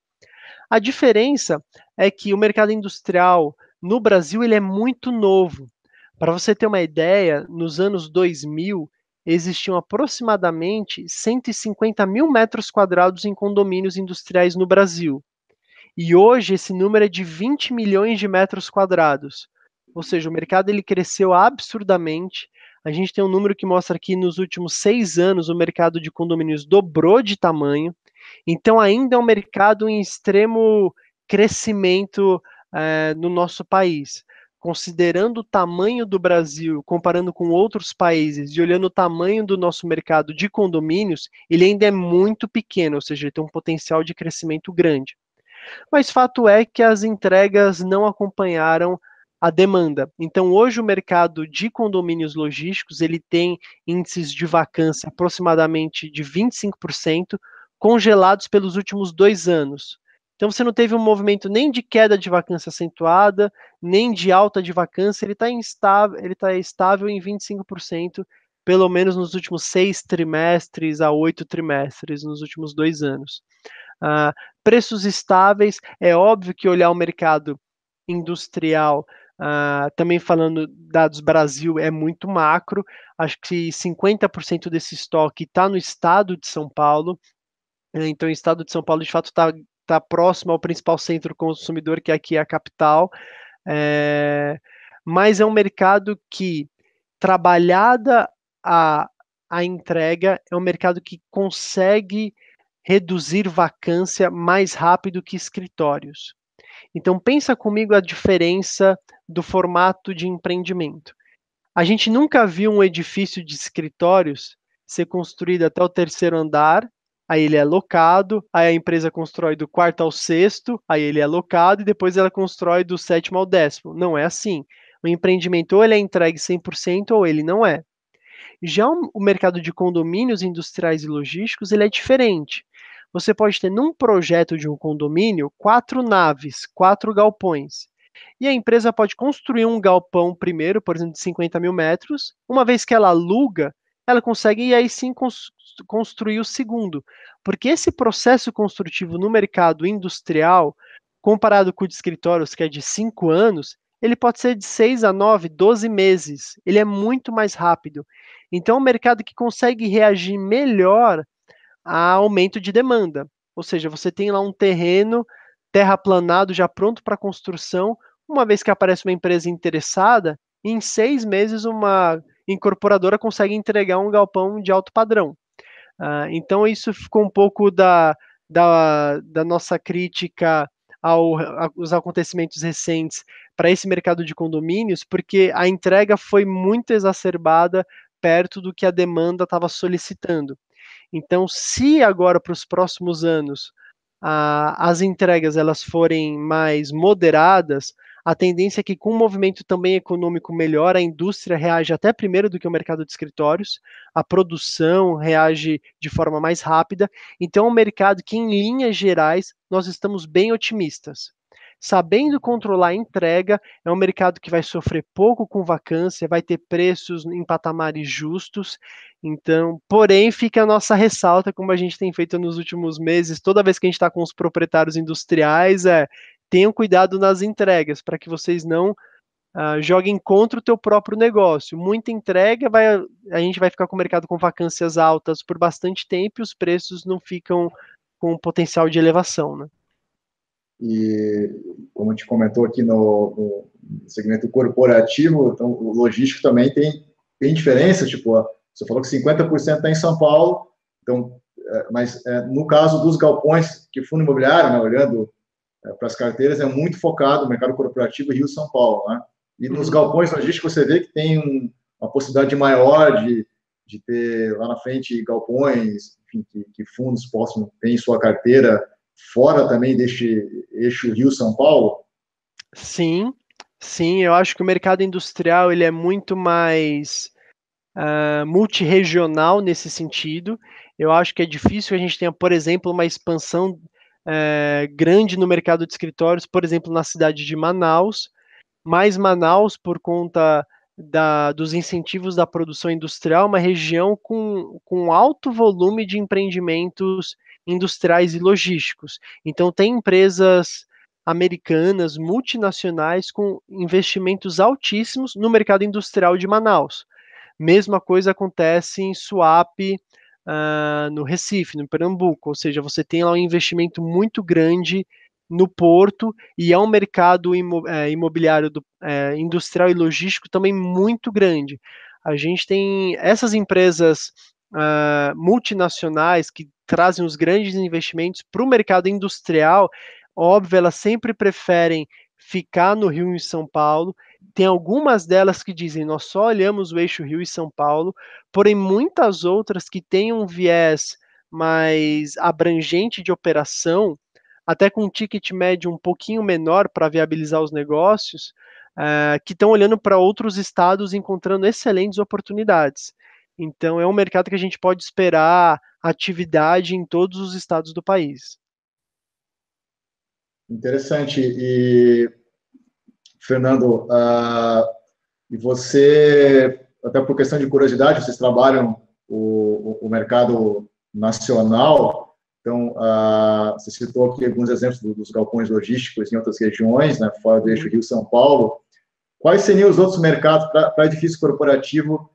A diferença é que o mercado industrial no Brasil ele é muito novo. Para você ter uma ideia, nos anos 2000 existiam aproximadamente 150 mil metros quadrados em condomínios industriais no Brasil. E hoje esse número é de 20 milhões de metros quadrados. Ou seja, o mercado ele cresceu absurdamente. A gente tem um número que mostra que nos últimos seis anos o mercado de condomínios dobrou de tamanho. Então ainda é um mercado em extremo crescimento é, no nosso país considerando o tamanho do Brasil, comparando com outros países e olhando o tamanho do nosso mercado de condomínios, ele ainda é muito pequeno, ou seja, ele tem um potencial de crescimento grande. Mas fato é que as entregas não acompanharam a demanda. Então, hoje o mercado de condomínios logísticos, ele tem índices de vacância aproximadamente de 25%, congelados pelos últimos dois anos. Então você não teve um movimento nem de queda de vacância acentuada, nem de alta de vacância, ele está tá tá estável em 25%, pelo menos nos últimos seis trimestres a oito trimestres, nos últimos dois anos. Uh, preços estáveis, é óbvio que olhar o mercado industrial, uh, também falando dados Brasil, é muito macro, acho que 50% desse estoque está no estado de São Paulo, né, então, o estado de São Paulo, de fato, está está próximo ao principal centro consumidor, que aqui é a capital, é, mas é um mercado que, trabalhada a, a entrega, é um mercado que consegue reduzir vacância mais rápido que escritórios. Então pensa comigo a diferença do formato de empreendimento. A gente nunca viu um edifício de escritórios ser construído até o terceiro andar aí ele é alocado, aí a empresa constrói do quarto ao sexto, aí ele é alocado e depois ela constrói do sétimo ao décimo. Não é assim. O empreendimento ou ele é entregue 100% ou ele não é. Já o mercado de condomínios industriais e logísticos, ele é diferente. Você pode ter num projeto de um condomínio quatro naves, quatro galpões. E a empresa pode construir um galpão primeiro, por exemplo, de 50 mil metros. Uma vez que ela aluga, ela consegue e aí sim construir o segundo. Porque esse processo construtivo no mercado industrial, comparado com o de escritórios, que é de cinco anos, ele pode ser de seis a nove doze meses. Ele é muito mais rápido. Então, é um mercado que consegue reagir melhor a aumento de demanda. Ou seja, você tem lá um terreno terraplanado já pronto para construção. Uma vez que aparece uma empresa interessada, em seis meses uma incorporadora consegue entregar um galpão de alto padrão. Uh, então, isso ficou um pouco da, da, da nossa crítica ao, aos acontecimentos recentes para esse mercado de condomínios, porque a entrega foi muito exacerbada perto do que a demanda estava solicitando. Então, se agora para os próximos anos a, ah, as entregas elas forem mais moderadas, a tendência é que, com um movimento também econômico melhor, a indústria reage até primeiro do que o mercado de escritórios, a produção reage de forma mais rápida. Então, é um mercado que, em linhas gerais, nós estamos bem otimistas. Sabendo controlar a entrega, é um mercado que vai sofrer pouco com vacância, vai ter preços em patamares justos. Então, porém, fica a nossa ressalta, como a gente tem feito nos últimos meses, toda vez que a gente está com os proprietários industriais, é tenham cuidado nas entregas, para que vocês não ah, joguem contra o teu próprio negócio. Muita entrega, vai, a gente vai ficar com o mercado com vacâncias altas por bastante tempo e os preços não ficam com potencial de elevação, né? E como a gente comentou aqui no, no segmento corporativo, então, o logístico também tem, tem diferença, tipo, você falou que 50% está em São Paulo, então, é, mas é, no caso dos galpões que fundo imobiliário, né, olhando é, para as carteiras é muito focado no mercado corporativo Rio-São Paulo. Né? E nos uhum. galpões logísticos você vê que tem um, uma possibilidade maior de, de ter lá na frente galpões, enfim, que, que fundos possam ter em sua carteira fora também deste eixo Rio-São Paulo? Sim, sim. Eu acho que o mercado industrial ele é muito mais uh, multiregional nesse sentido. Eu acho que é difícil que a gente tenha, por exemplo, uma expansão é, grande no mercado de escritórios, por exemplo, na cidade de Manaus, mas Manaus, por conta da, dos incentivos da produção industrial, uma região com, com alto volume de empreendimentos industriais e logísticos. Então, tem empresas americanas, multinacionais, com investimentos altíssimos no mercado industrial de Manaus. Mesma coisa acontece em Suape, uh, no Recife, no Pernambuco, ou seja, você tem lá um investimento muito grande no porto e é um mercado é, imobiliário do, é, industrial e logístico também muito grande. A gente tem essas empresas uh, multinacionais que trazem os grandes investimentos para o mercado industrial, óbvio, elas sempre preferem ficar no Rio e São Paulo tem algumas delas que dizem nós só olhamos o eixo Rio e São Paulo, porém muitas outras que têm um viés mais abrangente de operação, até com um ticket médio um pouquinho menor para viabilizar os negócios, uh, que estão olhando para outros estados encontrando excelentes oportunidades. Então, é um mercado que a gente pode esperar atividade em todos os estados do país. Interessante. E Fernando, uh, e você, até por questão de curiosidade, vocês trabalham o, o mercado nacional, então uh, você citou aqui alguns exemplos dos galpões logísticos em outras regiões, né, fora do eixo Rio-São Paulo. Quais seriam os outros mercados para edifício corporativo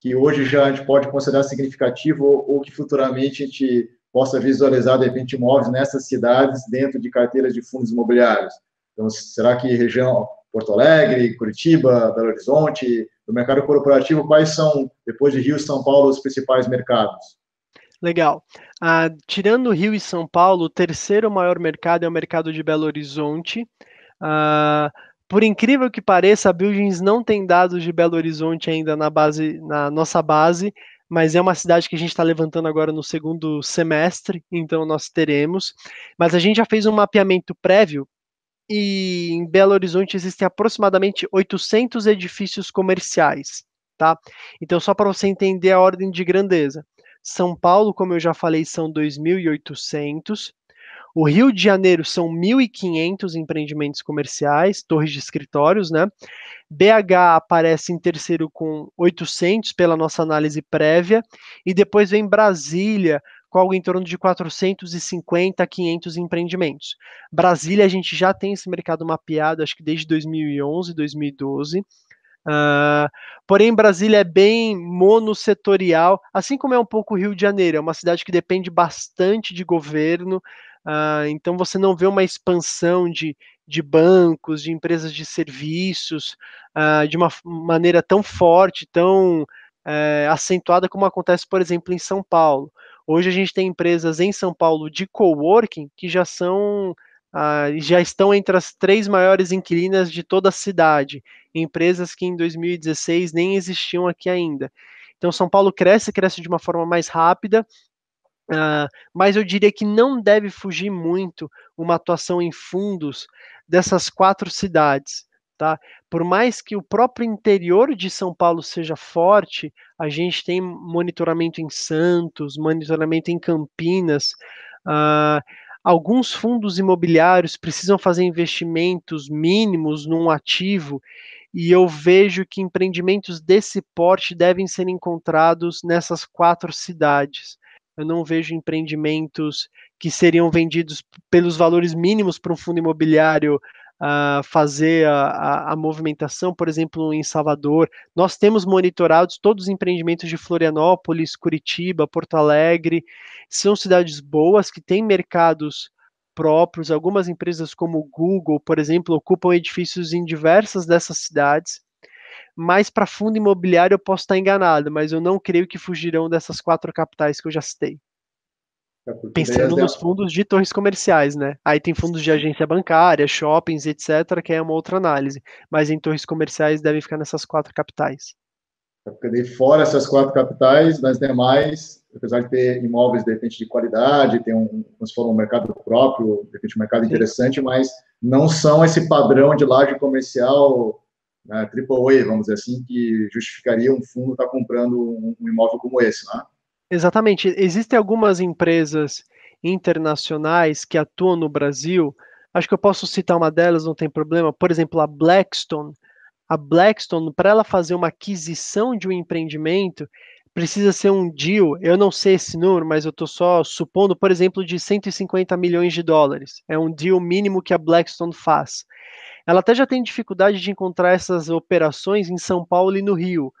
que hoje já a gente pode considerar significativo ou, que futuramente a gente possa visualizar, de repente, imóveis nessas cidades dentro de carteiras de fundos imobiliários? Então, será que região Porto Alegre, Curitiba, Belo Horizonte, do mercado corporativo, quais são, depois de Rio e São Paulo, os principais mercados? Legal. Ah, tirando Rio e São Paulo, o terceiro maior mercado é o mercado de Belo Horizonte. Ah, por incrível que pareça, a Buildings não tem dados de Belo Horizonte ainda na base, na nossa base, mas é uma cidade que a gente está levantando agora no segundo semestre, então nós teremos. Mas a gente já fez um mapeamento prévio e em Belo Horizonte existem aproximadamente 800 edifícios comerciais, tá? Então, só para você entender a ordem de grandeza. São Paulo, como eu já falei, são 2.800. O Rio de Janeiro são 1.500 empreendimentos comerciais, torres de escritórios, né? BH aparece em terceiro com 800 pela nossa análise prévia. E depois vem Brasília com algo em torno de 450 a 500 empreendimentos. Brasília, a gente já tem esse mercado mapeado, acho que desde 2011, 2012. Uh, porém, Brasília é bem monossetorial, assim como é um pouco Rio de Janeiro, é uma cidade que depende bastante de governo, uh, então você não vê uma expansão de, de bancos, de empresas de serviços, uh, de uma maneira tão forte, tão eh, acentuada como acontece, por exemplo, em São Paulo. Hoje a gente tem empresas em São Paulo de coworking que já são ah, já estão entre as três maiores inquilinas de toda a cidade, empresas que em 2016 nem existiam aqui ainda. Então São Paulo cresce, cresce de uma forma mais rápida, ah, mas eu diria que não deve fugir muito uma atuação em fundos dessas quatro cidades. Tá? Por mais que o próprio interior de São Paulo seja forte, a gente tem monitoramento em Santos, monitoramento em Campinas. Uh, alguns fundos imobiliários precisam fazer investimentos mínimos num ativo, e eu vejo que empreendimentos desse porte devem ser encontrados nessas quatro cidades. Eu não vejo empreendimentos que seriam vendidos pelos valores mínimos para um fundo imobiliário uh, fazer a, a, a, movimentação, por exemplo, em Salvador. Nós temos monitorados todos os empreendimentos de Florianópolis, Curitiba, Porto Alegre. São cidades boas que têm mercados próprios. Algumas empresas, como o Google, por exemplo, ocupam edifícios em diversas dessas cidades. Mas para fundo imobiliário eu posso estar enganado, mas eu não creio que fugirão dessas quatro capitais que eu já citei. É Pensando nos dela... fundos de torres comerciais, né? Aí tem fundos de agência bancária, shoppings, etc., que é uma outra análise. Mas em torres comerciais devem ficar nessas quatro capitais. É porque daí fora essas quatro capitais, nas demais, apesar de ter imóveis de repente de qualidade, tem um, como se for um mercado próprio, de repente um mercado Sim. interessante, mas não são esse padrão de laje comercial né, AAA, vamos dizer assim, que justificaria um fundo estar tá comprando um, um imóvel como esse, né? Exatamente. Existem algumas empresas internacionais que atuam no Brasil. Acho que eu posso citar uma delas, não tem problema. Por exemplo, a Blackstone. A Blackstone, para ela fazer uma aquisição de um empreendimento, precisa ser um deal. Eu não sei esse número, mas eu estou só supondo, por exemplo, de 150 milhões de dólares. É um deal mínimo que a Blackstone faz. Ela até já tem dificuldade de encontrar essas operações em São Paulo e no Rio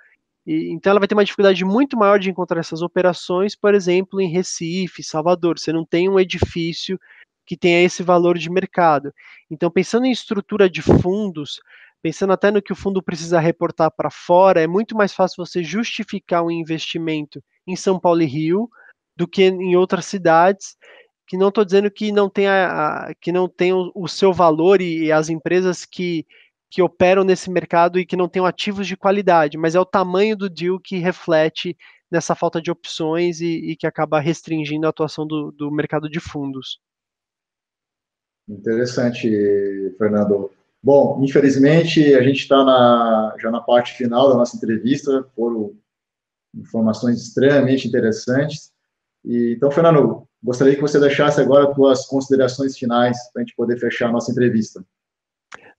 e, então ela vai ter uma dificuldade muito maior de encontrar essas operações, por exemplo, em Recife, Salvador. Você não tem um edifício que tenha esse valor de mercado. Então, pensando em estrutura de fundos, pensando até no que o fundo precisa reportar para fora, é muito mais fácil você justificar um investimento em São Paulo e Rio do que em outras cidades. Que não estou dizendo que não tenha, ah, que não tenha o, o seu valor e, e as empresas que que operam nesse mercado e que não têm ativos de qualidade, mas é o tamanho do deal que reflete nessa falta de opções e, e que acaba restringindo a atuação do, do mercado de fundos. Interessante, Fernando. Bom, infelizmente a gente está já na parte final da nossa entrevista, foram informações extremamente interessantes. E, então, Fernando, gostaria que você deixasse agora as suas considerações finais para a gente poder fechar a nossa entrevista.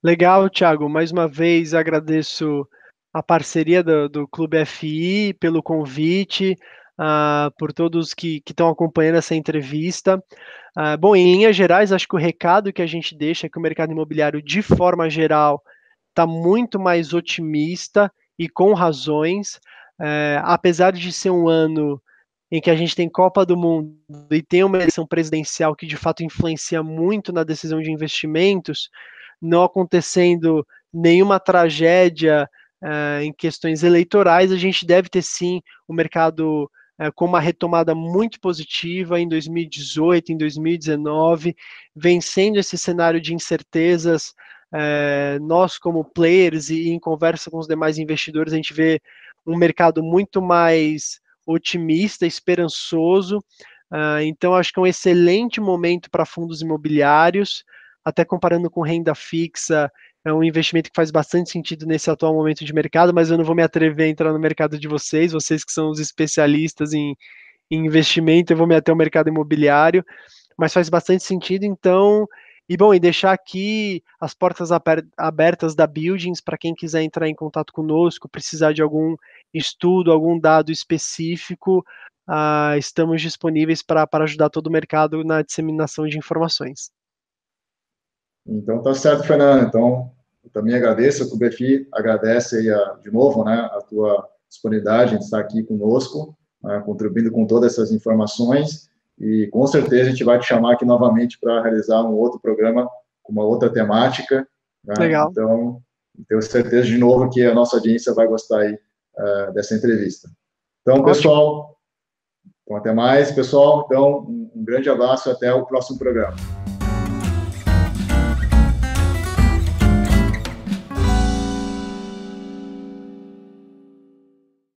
Legal, Thiago. Mais uma vez agradeço a parceria do, do Clube FI pelo convite. Uh, por todos que estão acompanhando essa entrevista. Uh, bom, em linhas gerais, acho que o recado que a gente deixa é que o mercado imobiliário, de forma geral, está muito mais otimista e com razões, uh, apesar de ser um ano em que a gente tem Copa do Mundo e tem uma eleição presidencial que de fato influencia muito na decisão de investimentos, não acontecendo nenhuma tragédia eh, em questões eleitorais, a gente deve ter sim o mercado eh, com uma retomada muito positiva em 2018, em 2019, vencendo esse cenário de incertezas. Eh, nós, como players e, e em conversa com os demais investidores, a gente vê um mercado muito mais otimista, esperançoso. Ah, então, acho que é um excelente momento para fundos imobiliários até comparando com renda fixa, é um investimento que faz bastante sentido nesse atual momento de mercado, mas eu não vou me atrever a entrar no mercado de vocês, vocês que são os especialistas em, em investimento, eu vou me até o mercado imobiliário, mas faz bastante sentido, então. E bom, e deixar aqui as portas abertas da Buildings para quem quiser entrar em contato conosco, precisar de algum estudo, algum dado específico, uh, estamos disponíveis para ajudar todo o mercado na disseminação de informações. Então, tá certo, Fernando. Então, eu também agradeço, o BFI agradece a, de novo né, a tua disponibilidade de estar aqui conosco, né, contribuindo com todas essas informações. E com certeza a gente vai te chamar aqui novamente para realizar um outro programa com uma outra temática. Né? Legal. Então, tenho certeza de novo que a nossa audiência vai gostar aí, uh, dessa entrevista. Então, Ótimo. pessoal, então, até mais, pessoal. Então, um, um grande abraço e até o próximo programa.